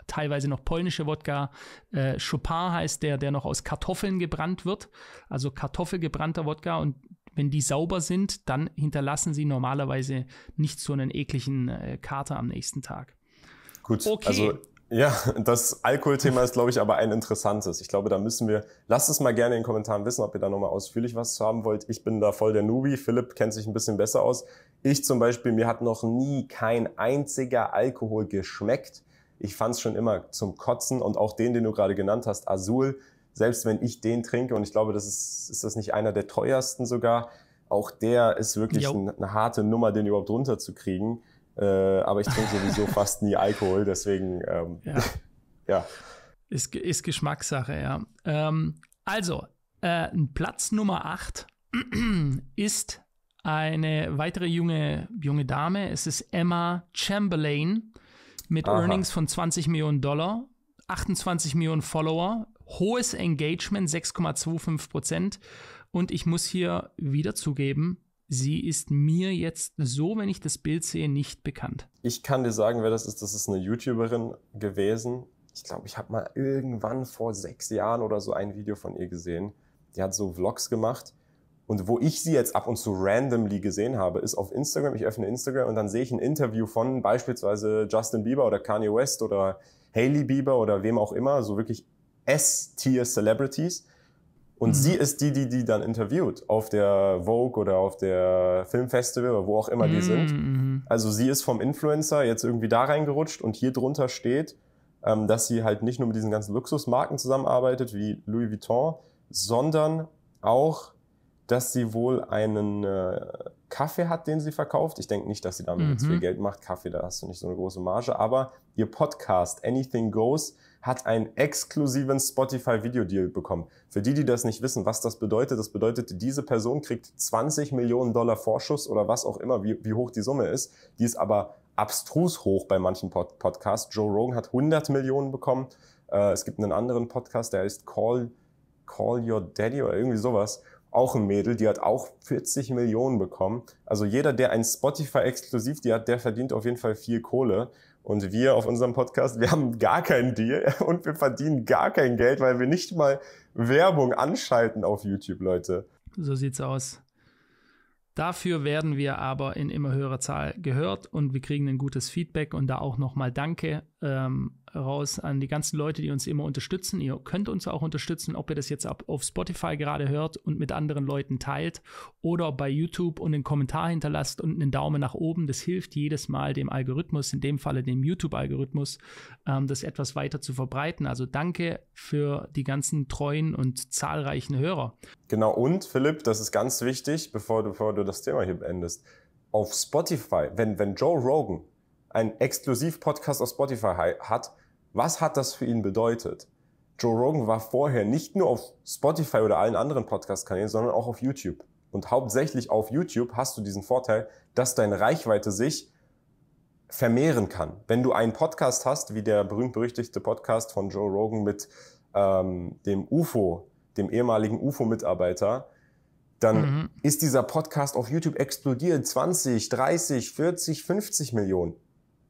[SPEAKER 1] teilweise noch polnische Wodka. Äh, Chopin heißt der, der noch aus Kartoffeln gebrannt wird. Also Kartoffelgebrannter Wodka. Und wenn die sauber sind, dann hinterlassen sie normalerweise nicht so einen ekligen äh, Kater am nächsten Tag.
[SPEAKER 2] Gut, okay. also ja, das Alkoholthema ist, glaube ich, aber ein interessantes. Ich glaube, da müssen wir, lasst es mal gerne in den Kommentaren wissen, ob ihr da nochmal ausführlich was zu haben wollt. Ich bin da voll der Nubi. Philipp kennt sich ein bisschen besser aus. Ich zum Beispiel, mir hat noch nie kein einziger Alkohol geschmeckt ich fand es schon immer zum Kotzen und auch den, den du gerade genannt hast, Azul, selbst wenn ich den trinke, und ich glaube, das ist, ist das nicht einer der teuersten sogar, auch der ist wirklich ein, eine harte Nummer, den überhaupt runterzukriegen. Äh, aber ich trinke sowieso (laughs) fast nie Alkohol, deswegen, ähm,
[SPEAKER 1] ja. (laughs) ja. Ist, ist Geschmackssache, ja. Ähm, also, äh, Platz Nummer 8 (clears throat) ist eine weitere junge, junge Dame. Es ist Emma Chamberlain mit Aha. Earnings von 20 Millionen Dollar, 28 Millionen Follower, hohes Engagement, 6,25 Prozent. Und ich muss hier wieder zugeben, sie ist mir jetzt so, wenn ich das Bild sehe, nicht bekannt.
[SPEAKER 2] Ich kann dir sagen, wer das ist. Das ist eine YouTuberin gewesen. Ich glaube, ich habe mal irgendwann vor sechs Jahren oder so ein Video von ihr gesehen. Die hat so Vlogs gemacht und wo ich sie jetzt ab und zu randomly gesehen habe, ist auf Instagram. Ich öffne Instagram und dann sehe ich ein Interview von beispielsweise Justin Bieber oder Kanye West oder Hailey Bieber oder wem auch immer, so wirklich S-Tier-Celebrities. Und mhm. sie ist die, die die dann interviewt auf der Vogue oder auf der Filmfestival oder wo auch immer mhm. die sind. Mhm, mhm. Also sie ist vom Influencer jetzt irgendwie da reingerutscht und hier drunter steht, ähm, dass sie halt nicht nur mit diesen ganzen Luxusmarken zusammenarbeitet wie Louis Vuitton, sondern auch dass sie wohl einen äh, Kaffee hat, den sie verkauft. Ich denke nicht, dass sie damit mhm. jetzt viel Geld macht. Kaffee, da hast du nicht so eine große Marge. Aber ihr Podcast Anything Goes hat einen exklusiven Spotify-Video-Deal bekommen. Für die, die das nicht wissen, was das bedeutet, das bedeutet, diese Person kriegt 20 Millionen Dollar Vorschuss oder was auch immer, wie, wie hoch die Summe ist. Die ist aber abstrus hoch bei manchen Pod Podcasts. Joe Rogan hat 100 Millionen bekommen. Äh, es gibt einen anderen Podcast, der heißt Call, Call Your Daddy oder irgendwie sowas auch ein Mädel, die hat auch 40 Millionen bekommen. Also jeder, der ein Spotify-Exklusivdeal exklusiv hat, der verdient auf jeden Fall viel Kohle. Und wir auf unserem Podcast, wir haben gar keinen Deal (laughs) und wir verdienen gar kein Geld, weil wir nicht mal Werbung anschalten auf YouTube, Leute.
[SPEAKER 1] So sieht's aus. Dafür werden wir aber in immer höherer Zahl gehört und wir kriegen ein gutes Feedback und da auch nochmal Danke. Ähm, raus an die ganzen Leute, die uns immer unterstützen. Ihr könnt uns auch unterstützen, ob ihr das jetzt auf Spotify gerade hört und mit anderen Leuten teilt oder bei YouTube und einen Kommentar hinterlasst und einen Daumen nach oben. Das hilft jedes Mal dem Algorithmus, in dem Falle dem YouTube-Algorithmus, ähm, das etwas weiter zu verbreiten. Also danke für die ganzen treuen und zahlreichen Hörer.
[SPEAKER 2] Genau, und Philipp, das ist ganz wichtig, bevor du, bevor du das Thema hier beendest. Auf Spotify, wenn, wenn Joe Rogan einen Exklusiv-Podcast auf Spotify hat, was hat das für ihn bedeutet? Joe Rogan war vorher nicht nur auf Spotify oder allen anderen Podcast-Kanälen, sondern auch auf YouTube. Und hauptsächlich auf YouTube hast du diesen Vorteil, dass deine Reichweite sich vermehren kann. Wenn du einen Podcast hast, wie der berühmt-berüchtigte Podcast von Joe Rogan mit ähm, dem UFO, dem ehemaligen UFO-Mitarbeiter, dann mhm. ist dieser Podcast auf YouTube explodiert. 20, 30, 40, 50 Millionen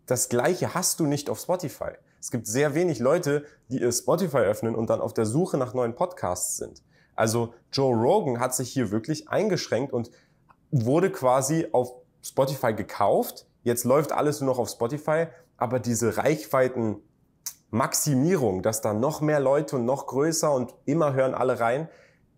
[SPEAKER 2] das Gleiche hast du nicht auf Spotify. Es gibt sehr wenig Leute, die ihr Spotify öffnen und dann auf der Suche nach neuen Podcasts sind. Also Joe Rogan hat sich hier wirklich eingeschränkt und wurde quasi auf Spotify gekauft. Jetzt läuft alles nur noch auf Spotify, aber diese Reichweiten Maximierung, dass da noch mehr Leute und noch größer und immer hören alle rein,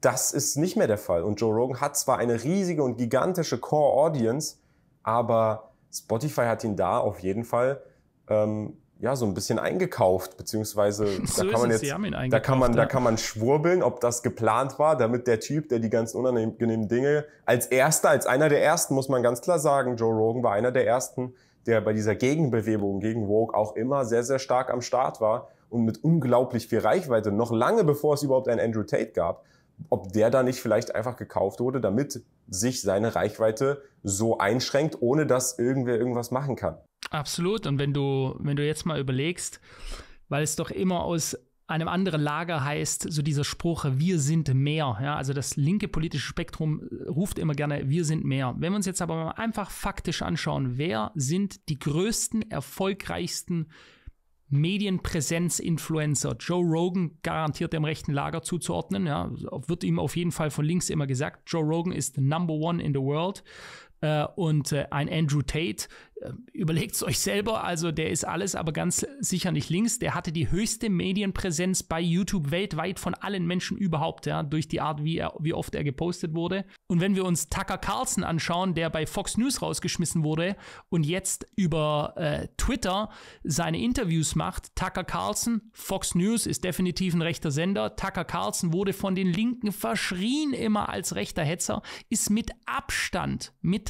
[SPEAKER 2] das ist nicht mehr der Fall. Und Joe Rogan hat zwar eine riesige und gigantische Core Audience, aber Spotify hat ihn da auf jeden Fall ähm, ja so ein bisschen eingekauft, beziehungsweise (laughs) so da kann man jetzt, da kann man, ja. da kann man schwurbeln, ob das geplant war, damit der Typ, der die ganzen unangenehmen Dinge als erster, als einer der ersten, muss man ganz klar sagen, Joe Rogan war einer der ersten, der bei dieser Gegenbewegung gegen Woke auch immer sehr, sehr stark am Start war und mit unglaublich viel Reichweite, noch lange bevor es überhaupt einen Andrew Tate gab ob der da nicht vielleicht einfach gekauft wurde, damit sich seine Reichweite so einschränkt, ohne dass irgendwer irgendwas machen kann.
[SPEAKER 1] Absolut. Und wenn du, wenn du jetzt mal überlegst, weil es doch immer aus einem anderen Lager heißt so dieser Spruch, wir sind mehr. Ja, also das linke politische Spektrum äh, ruft immer gerne, wir sind mehr. Wenn wir uns jetzt aber mal einfach faktisch anschauen, wer sind die größten, erfolgreichsten Medienpräsenz-Influencer. Joe Rogan garantiert dem rechten Lager zuzuordnen. Ja, wird ihm auf jeden Fall von links immer gesagt. Joe Rogan ist number one in the world. Äh, und äh, ein Andrew Tate. Äh, Überlegt es euch selber, also der ist alles, aber ganz sicher nicht links. Der hatte die höchste Medienpräsenz bei YouTube weltweit von allen Menschen überhaupt, ja, durch die Art, wie, er, wie oft er gepostet wurde. Und wenn wir uns Tucker Carlson anschauen, der bei Fox News rausgeschmissen wurde und jetzt über äh, Twitter seine Interviews macht, Tucker Carlson, Fox News ist definitiv ein rechter Sender. Tucker Carlson wurde von den Linken verschrien immer als rechter Hetzer, ist mit Abstand, mit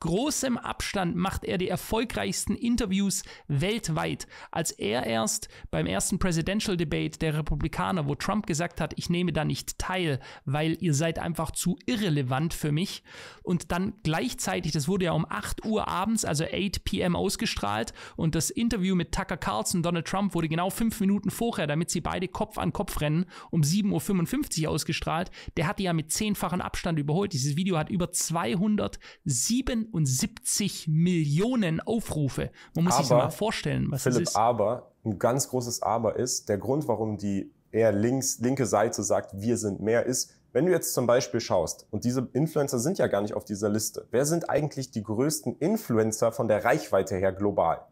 [SPEAKER 1] großem Abstand macht er die erfolgreichsten Interviews weltweit. Als er erst beim ersten Presidential Debate der Republikaner, wo Trump gesagt hat, ich nehme da nicht teil, weil ihr seid einfach zu irrelevant für mich. Und dann gleichzeitig, das wurde ja um 8 Uhr abends, also 8 p.m. ausgestrahlt und das Interview mit Tucker Carlson, Donald Trump wurde genau fünf Minuten vorher, damit sie beide Kopf an Kopf rennen, um 7.55 Uhr ausgestrahlt. Der hatte ja mit zehnfachen Abstand überholt. Dieses Video hat über 207 74 Millionen Aufrufe. Man muss aber, sich mal vorstellen, was Philipp, das ist.
[SPEAKER 2] Aber, ein ganz großes Aber ist, der Grund, warum die eher links, linke Seite sagt, wir sind mehr, ist, wenn du jetzt zum Beispiel schaust, und diese Influencer sind ja gar nicht auf dieser Liste, wer sind eigentlich die größten Influencer von der Reichweite her global?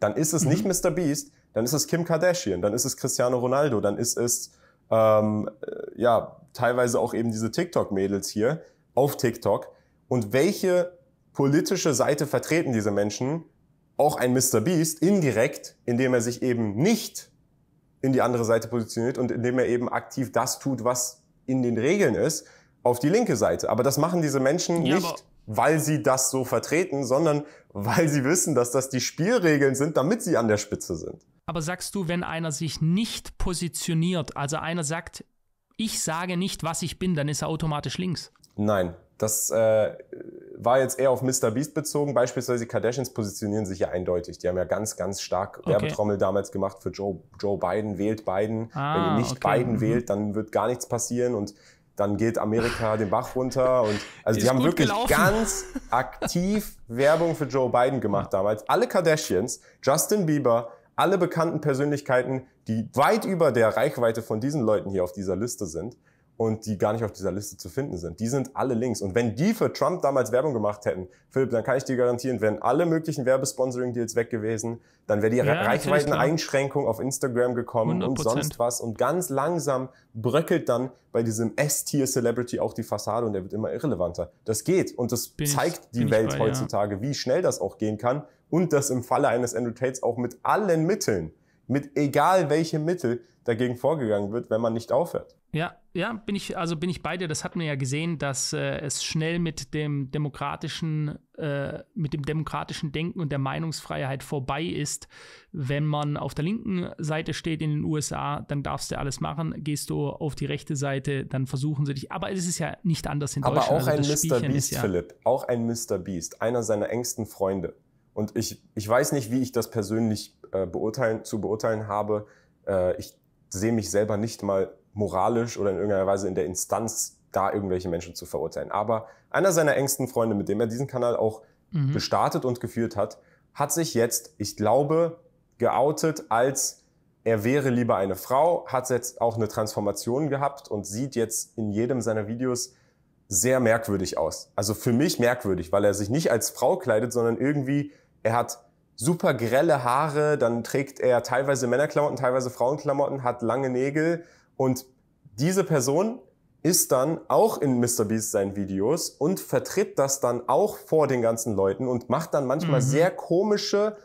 [SPEAKER 2] Dann ist es mhm. nicht Mr. Beast, dann ist es Kim Kardashian, dann ist es Cristiano Ronaldo, dann ist es ähm, äh, ja teilweise auch eben diese TikTok-Mädels hier auf TikTok. Und welche politische Seite vertreten diese Menschen, auch ein Mr. Beast, indirekt, indem er sich eben nicht in die andere Seite positioniert und indem er eben aktiv das tut, was in den Regeln ist, auf die linke Seite. Aber das machen diese Menschen ja, nicht, weil sie das so vertreten, sondern weil sie wissen, dass das die Spielregeln sind, damit sie an der Spitze sind.
[SPEAKER 1] Aber sagst du, wenn einer sich nicht positioniert, also einer sagt, ich sage nicht, was ich bin, dann ist er automatisch links?
[SPEAKER 2] Nein, das äh, war jetzt eher auf Mr. Beast bezogen. Beispielsweise die Kardashians positionieren sich ja eindeutig. Die haben ja ganz, ganz stark okay. Werbetrommel damals gemacht für Joe, Joe Biden. Wählt Biden. Ah, Wenn ihr nicht okay. Biden mhm. wählt, dann wird gar nichts passieren und dann geht Amerika den Bach runter. Und also die, die haben wirklich gelaufen. ganz aktiv Werbung für Joe Biden gemacht damals. Alle Kardashians, Justin Bieber, alle bekannten Persönlichkeiten, die weit über der Reichweite von diesen Leuten hier auf dieser Liste sind, und die gar nicht auf dieser Liste zu finden sind. Die sind alle links. Und wenn die für Trump damals Werbung gemacht hätten, Philipp, dann kann ich dir garantieren, wären alle möglichen Werbesponsoring-Deals weg gewesen, dann wäre die ja, Reichweiten-Einschränkung auf Instagram gekommen 100%. und sonst was. Und ganz langsam bröckelt dann bei diesem S-Tier-Celebrity auch die Fassade und der wird immer irrelevanter. Das geht und das bin zeigt ich, die Welt bei, heutzutage, ja. wie schnell das auch gehen kann und das im Falle eines Andrew Tates auch mit allen Mitteln mit egal welche Mittel dagegen vorgegangen wird, wenn man nicht aufhört.
[SPEAKER 1] Ja, ja, bin ich, also bin ich bei dir. Das hat man ja gesehen, dass äh, es schnell mit dem demokratischen, äh, mit dem demokratischen Denken und der Meinungsfreiheit vorbei ist. Wenn man auf der linken Seite steht in den USA, dann darfst du alles machen. Gehst du auf die rechte Seite, dann versuchen sie dich. Aber es ist ja nicht anders in Aber Deutschland. Aber auch also ein Mr. Beast, ja Philipp.
[SPEAKER 2] Auch ein Mr. Beast. Einer seiner engsten Freunde. Und ich, ich weiß nicht, wie ich das persönlich äh, beurteilen, zu beurteilen habe. Äh, ich sehe mich selber nicht mal moralisch oder in irgendeiner Weise in der Instanz, da irgendwelche Menschen zu verurteilen. Aber einer seiner engsten Freunde, mit dem er diesen Kanal auch mhm. gestartet und geführt hat, hat sich jetzt, ich glaube, geoutet als er wäre lieber eine Frau, hat jetzt auch eine Transformation gehabt und sieht jetzt in jedem seiner Videos sehr merkwürdig aus. Also für mich merkwürdig, weil er sich nicht als Frau kleidet, sondern irgendwie, er hat super grelle Haare, dann trägt er teilweise Männerklamotten, teilweise Frauenklamotten, hat lange Nägel und diese Person ist dann auch in MrBeast seinen Videos und vertritt das dann auch vor den ganzen Leuten und macht dann manchmal mhm. sehr komische,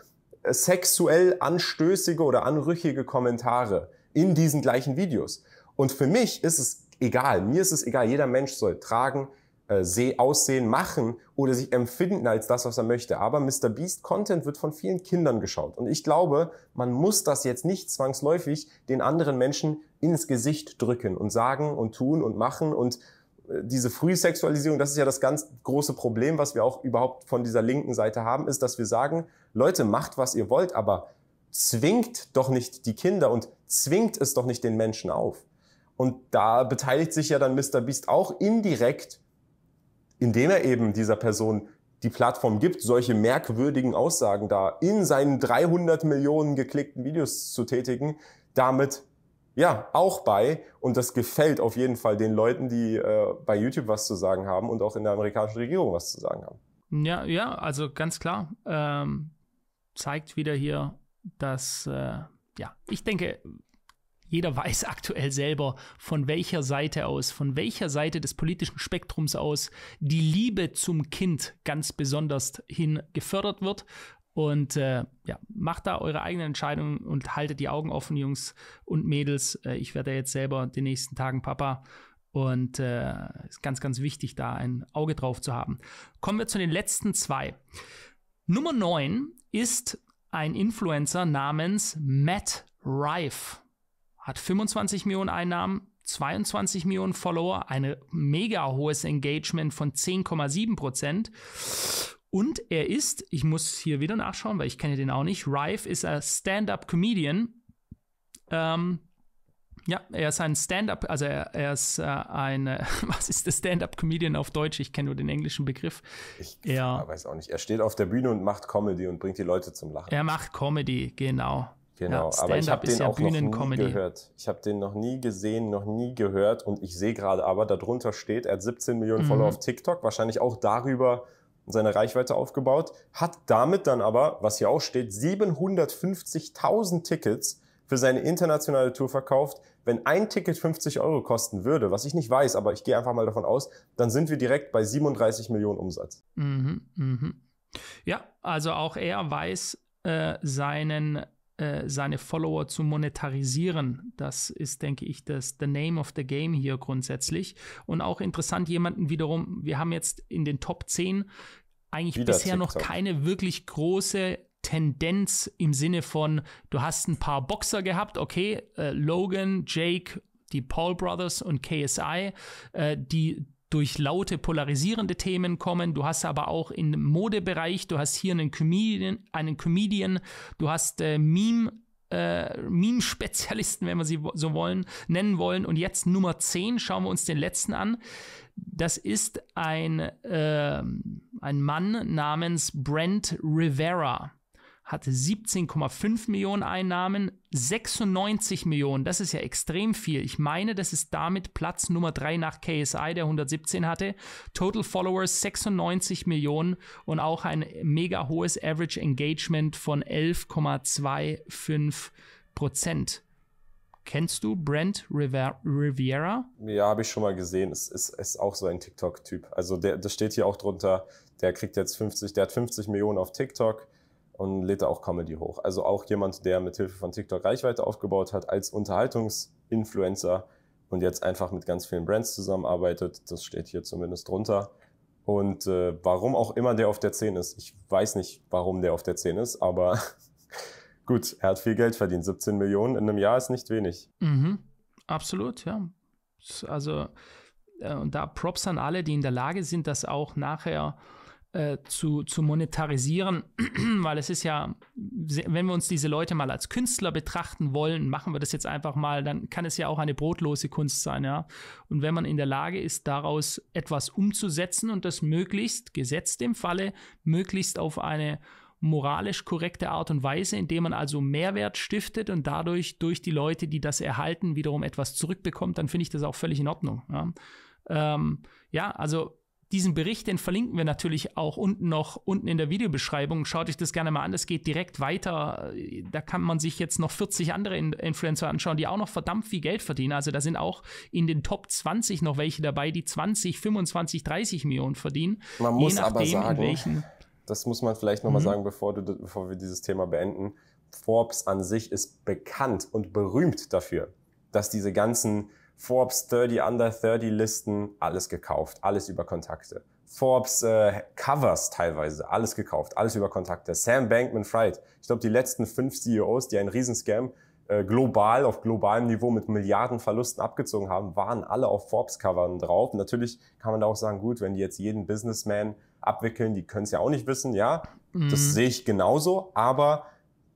[SPEAKER 2] äh, sexuell anstößige oder anrüchige Kommentare in diesen gleichen Videos. Und für mich ist es egal, mir ist es egal, jeder Mensch soll tragen, äh, aussehen, machen oder sich empfinden als das, was er möchte. Aber Mr. Beast Content wird von vielen Kindern geschaut. Und ich glaube, man muss das jetzt nicht zwangsläufig den anderen Menschen ins Gesicht drücken und sagen und tun und machen und äh, diese Frühsexualisierung, das ist ja das ganz große Problem, was wir auch überhaupt von dieser linken Seite haben, ist, dass wir sagen, Leute, macht, was ihr wollt, aber zwingt doch nicht die Kinder und zwingt es doch nicht den Menschen auf. Und da beteiligt sich ja dann Mr. Beast auch indirekt indem er eben dieser Person die Plattform gibt, solche merkwürdigen Aussagen da in seinen 300 Millionen geklickten Videos zu tätigen, damit ja auch bei und das gefällt auf jeden Fall den Leuten, die äh, bei YouTube was zu sagen haben und auch in der amerikanischen Regierung was zu sagen haben.
[SPEAKER 1] Ja, ja, also ganz klar ähm, zeigt wieder hier, dass äh, ja ich denke, jeder weiß aktuell selber, von welcher Seite aus, von welcher Seite des politischen Spektrums aus die Liebe zum Kind ganz besonders hin gefördert wird. Und äh, ja, macht da eure eigenen Entscheidungen und haltet die Augen offen, Jungs und Mädels. Äh, ich werde jetzt selber in den nächsten Tagen Papa. Und äh, ist ganz, ganz wichtig, da ein Auge drauf zu haben. Kommen wir zu den letzten zwei. Nummer neun ist ein Influencer namens Matt Rife hat 25 Millionen Einnahmen, 22 Millionen Follower, eine mega hohes Engagement von 10,7 Prozent. Und er ist, ich muss hier wieder nachschauen, weil ich kenne den auch nicht, Rife ist ein Stand-up-Comedian. Ähm, ja, er ist ein Stand-up, also er, er ist äh, ein, äh, (laughs) was ist der Stand-up-Comedian auf Deutsch? Ich kenne nur den englischen Begriff. Ich er,
[SPEAKER 2] weiß auch nicht. Er steht auf der Bühne und macht Comedy und bringt die Leute zum Lachen. Er
[SPEAKER 1] macht Comedy, genau. Genau, ja, aber ich habe den ja auch noch nie gehört.
[SPEAKER 2] Ich habe den noch nie gesehen, noch nie gehört und ich sehe gerade aber, darunter steht, er hat 17 Millionen mhm. Follower auf TikTok, wahrscheinlich auch darüber seine Reichweite aufgebaut, hat damit dann aber, was hier auch steht, 750.000 Tickets für seine internationale Tour verkauft. Wenn ein Ticket 50 Euro kosten würde, was ich nicht weiß, aber ich gehe einfach mal davon aus, dann sind wir direkt bei 37 Millionen Umsatz.
[SPEAKER 1] Mhm, mhm. Ja, also auch er weiß äh, seinen äh, seine Follower zu monetarisieren. Das ist, denke ich, das the name of the game hier grundsätzlich. Und auch interessant, jemanden wiederum, wir haben jetzt in den Top 10 eigentlich Wieder bisher TikTok. noch keine wirklich große Tendenz im Sinne von, du hast ein paar Boxer gehabt, okay, äh, Logan, Jake, die Paul Brothers und KSI, äh, die durch laute polarisierende Themen kommen. Du hast aber auch im Modebereich, du hast hier einen Comedian, einen Comedian du hast äh, Meme äh, Meme-Spezialisten, wenn wir sie so wollen, nennen wollen. Und jetzt Nummer 10, schauen wir uns den letzten an. Das ist ein, äh, ein Mann namens Brent Rivera hatte 17,5 Millionen Einnahmen, 96 Millionen, das ist ja extrem viel. Ich meine, das ist damit Platz Nummer 3 nach KSI, der 117 hatte. Total Followers 96 Millionen und auch ein mega hohes Average Engagement von 11,25 Prozent. Kennst du Brent Rivera?
[SPEAKER 2] Ja, habe ich schon mal gesehen. Es ist, ist auch so ein TikTok-Typ. Also der, das steht hier auch drunter. Der kriegt jetzt 50, der hat 50 Millionen auf TikTok und lädt da auch Comedy hoch. Also auch jemand, der mit Hilfe von TikTok Reichweite aufgebaut hat als Unterhaltungsinfluencer und jetzt einfach mit ganz vielen Brands zusammenarbeitet. Das steht hier zumindest drunter. Und äh, warum auch immer der auf der 10 ist, ich weiß nicht, warum der auf der 10 ist, aber (laughs) gut, er hat viel Geld verdient. 17 Millionen in einem Jahr ist nicht wenig.
[SPEAKER 1] Mhm. Absolut, ja. Also, äh, und da Props an alle, die in der Lage sind, das auch nachher äh, zu, zu monetarisieren, (clears throat) weil es ist ja, wenn wir uns diese Leute mal als Künstler betrachten wollen, machen wir das jetzt einfach mal, dann kann es ja auch eine brotlose Kunst sein, ja. Und wenn man in der Lage ist, daraus etwas umzusetzen und das möglichst, gesetzt im Falle, möglichst auf eine moralisch korrekte Art und Weise, indem man also Mehrwert stiftet und dadurch durch die Leute, die das erhalten, wiederum etwas zurückbekommt, dann finde ich das auch völlig in Ordnung. Ja, ähm, ja also diesen Bericht, den verlinken wir natürlich auch unten noch, unten in der Videobeschreibung. Schaut euch das gerne mal an. Es geht direkt weiter. Da kann man sich jetzt noch 40 andere in Influencer anschauen, die auch noch verdammt viel Geld verdienen. Also da sind auch in den Top 20 noch welche dabei, die 20, 25, 30 Millionen verdienen. Man muss nachdem, aber sagen,
[SPEAKER 2] das muss man vielleicht nochmal mhm. sagen, bevor, du, bevor wir dieses Thema beenden. Forbes an sich ist bekannt und berühmt dafür, dass diese ganzen Forbes 30, Under 30 Listen, alles gekauft, alles über Kontakte. Forbes äh, Covers teilweise, alles gekauft, alles über Kontakte. Sam Bankman-Fried, ich glaube die letzten fünf CEOs, die einen Riesenscam äh, global auf globalem Niveau mit Milliardenverlusten abgezogen haben, waren alle auf Forbes-Covern drauf. natürlich kann man da auch sagen, gut, wenn die jetzt jeden Businessman abwickeln, die können es ja auch nicht wissen, ja, mhm. das sehe ich genauso, aber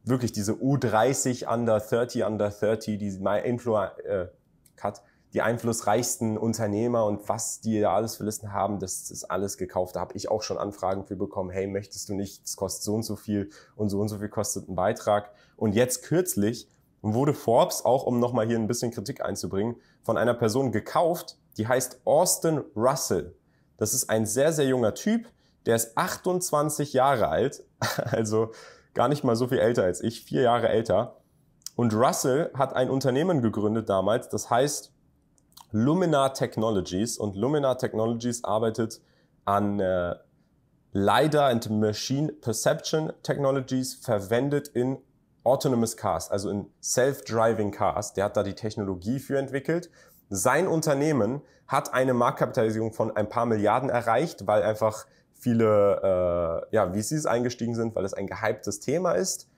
[SPEAKER 2] wirklich diese U30 under 30 under 30, die mal Influ äh, Cut, die einflussreichsten Unternehmer und was die da alles für Listen haben, das ist alles gekauft. Da habe ich auch schon Anfragen für bekommen, hey, möchtest du nicht, es kostet so und so viel und so und so viel kostet ein Beitrag. Und jetzt kürzlich wurde Forbes, auch um nochmal hier ein bisschen Kritik einzubringen, von einer Person gekauft, die heißt Austin Russell. Das ist ein sehr, sehr junger Typ, der ist 28 Jahre alt, (laughs) also gar nicht mal so viel älter als ich, vier Jahre älter. Und Russell hat ein Unternehmen gegründet damals, das heißt Luminar Technologies und Luminar Technologies arbeitet an äh, LiDAR and Machine Perception Technologies verwendet in Autonomous Cars, also in Self-Driving Cars. Der hat da die Technologie für entwickelt. Sein Unternehmen hat eine Marktkapitalisierung von ein paar Milliarden erreicht, weil einfach viele, äh, ja, VCs eingestiegen sind, weil es ein gehyptes Thema ist.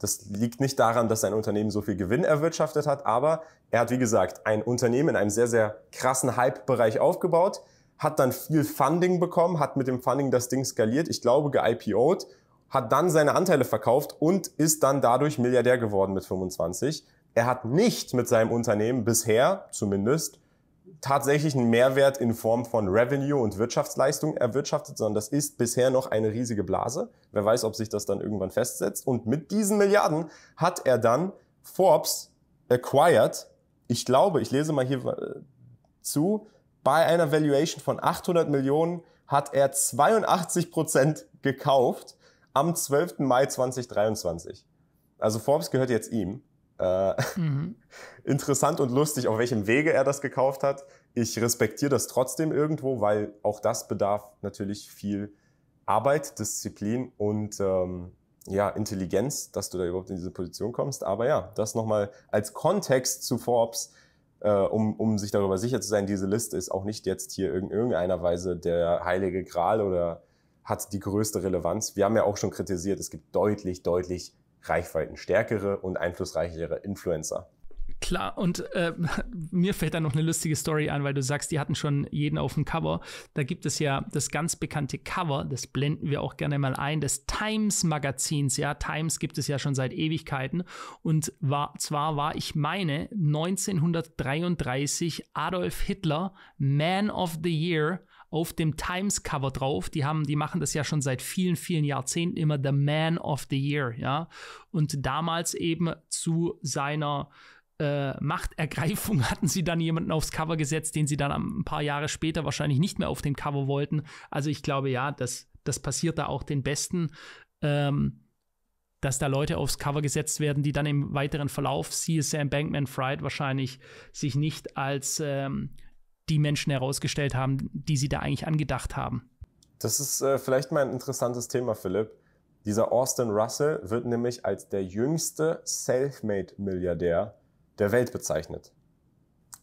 [SPEAKER 2] Das liegt nicht daran, dass sein Unternehmen so viel Gewinn erwirtschaftet hat, aber er hat, wie gesagt, ein Unternehmen in einem sehr, sehr krassen Hype-Bereich aufgebaut, hat dann viel Funding bekommen, hat mit dem Funding das Ding skaliert, ich glaube, geIPO'd, hat dann seine Anteile verkauft und ist dann dadurch Milliardär geworden mit 25. Er hat nicht mit seinem Unternehmen bisher, zumindest, tatsächlich einen Mehrwert in Form von Revenue und Wirtschaftsleistung erwirtschaftet, sondern das ist bisher noch eine riesige Blase. Wer weiß, ob sich das dann irgendwann festsetzt. Und mit diesen Milliarden hat er dann Forbes acquired, ich glaube, ich lese mal hier äh, zu, bei einer Valuation von 800 Millionen hat er 82 Prozent gekauft am 12. Mai 2023. Also Forbes gehört jetzt ihm mhm. Äh, (laughs) interessant und lustig, auf welchem Wege er das gekauft hat. Ich respektiere das trotzdem irgendwo, weil auch das bedarf natürlich viel Arbeit, Disziplin und ähm, ja, Intelligenz, dass du da überhaupt in diese Position kommst. Aber ja, das nochmal als Kontext zu Forbes, äh, um, um sich darüber sicher zu sein, diese Liste ist auch nicht jetzt hier in irgendeiner Weise der heilige Gral oder hat die größte Relevanz. Wir haben ja auch schon kritisiert, es gibt deutlich, deutlich Reichweiten stärkere und einflussreichere Influencer.
[SPEAKER 1] Klar, und äh, (laughs) mir fällt da noch eine lustige Story ein, weil du sagst, die hatten schon jeden auf dem Cover. Da gibt es ja das ganz bekannte Cover, das blenden wir auch gerne mal ein, des Times-Magazins. Ja, Times gibt es ja schon seit Ewigkeiten. Und war, zwar war ich meine 1933 Adolf Hitler Man of the Year auf dem Times-Cover drauf. Die haben, die machen das ja schon seit vielen, vielen Jahrzehnten immer The Man of the Year, ja. Und damals eben zu seiner äh, Machtergreifung (laughs) hatten sie dann jemanden aufs Cover gesetzt, den sie dann ein paar Jahre später wahrscheinlich nicht mehr auf dem Cover wollten. Also ich glaube ja, das, das passiert da auch den Besten. Ähm, dass da Leute aufs Cover gesetzt werden, die dann im weiteren Verlauf CSM Bankman Fried wahrscheinlich sich nicht als ähm, die Menschen herausgestellt haben, die sie da eigentlich angedacht haben.
[SPEAKER 2] Das ist äh, vielleicht mal ein interessantes Thema, Philipp. Dieser Austin Russell wird nämlich als der jüngste Selfmade-Milliardär der Welt bezeichnet.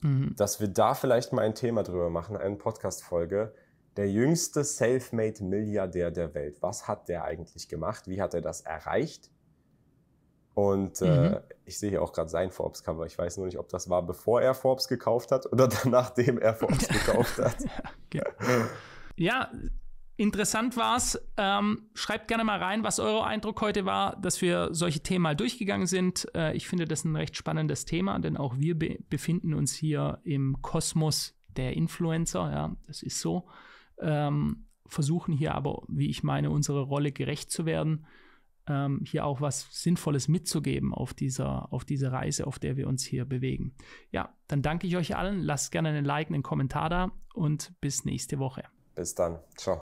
[SPEAKER 2] Mhm. Dass wir da vielleicht mal ein Thema drüber machen, eine Podcast-Folge. Der jüngste Selfmade-Milliardär der Welt. Was hat der eigentlich gemacht? Wie hat er das erreicht? Und äh, mhm. äh, ich sehe hier auch gerade sein Forbes-Cover. Ich weiß nur nicht, ob das war, bevor er Forbes gekauft hat oder (laughs) nachdem er Forbes gekauft hat. (laughs) Okay.
[SPEAKER 1] ja, interessant war es. Ähm, schreibt gerne mal rein, was euer Eindruck heute war, dass wir solche Themen mal durchgegangen sind. Äh, ich finde das ein recht spannendes Thema, denn auch wir be befinden uns hier im Kosmos der Influencer. Ja, das ist so. Ähm, versuchen hier aber, wie ich meine, unsere Rolle gerecht zu werden ähm, hier auch was Sinnvolles mitzugeben auf dieser, auf dieser Reise, auf der wir uns hier bewegen. Ja, dann danke ich euch allen. Lasst gerne einen Like, einen Kommentar da und bis nächste Woche.
[SPEAKER 2] Bis dann. Ciao.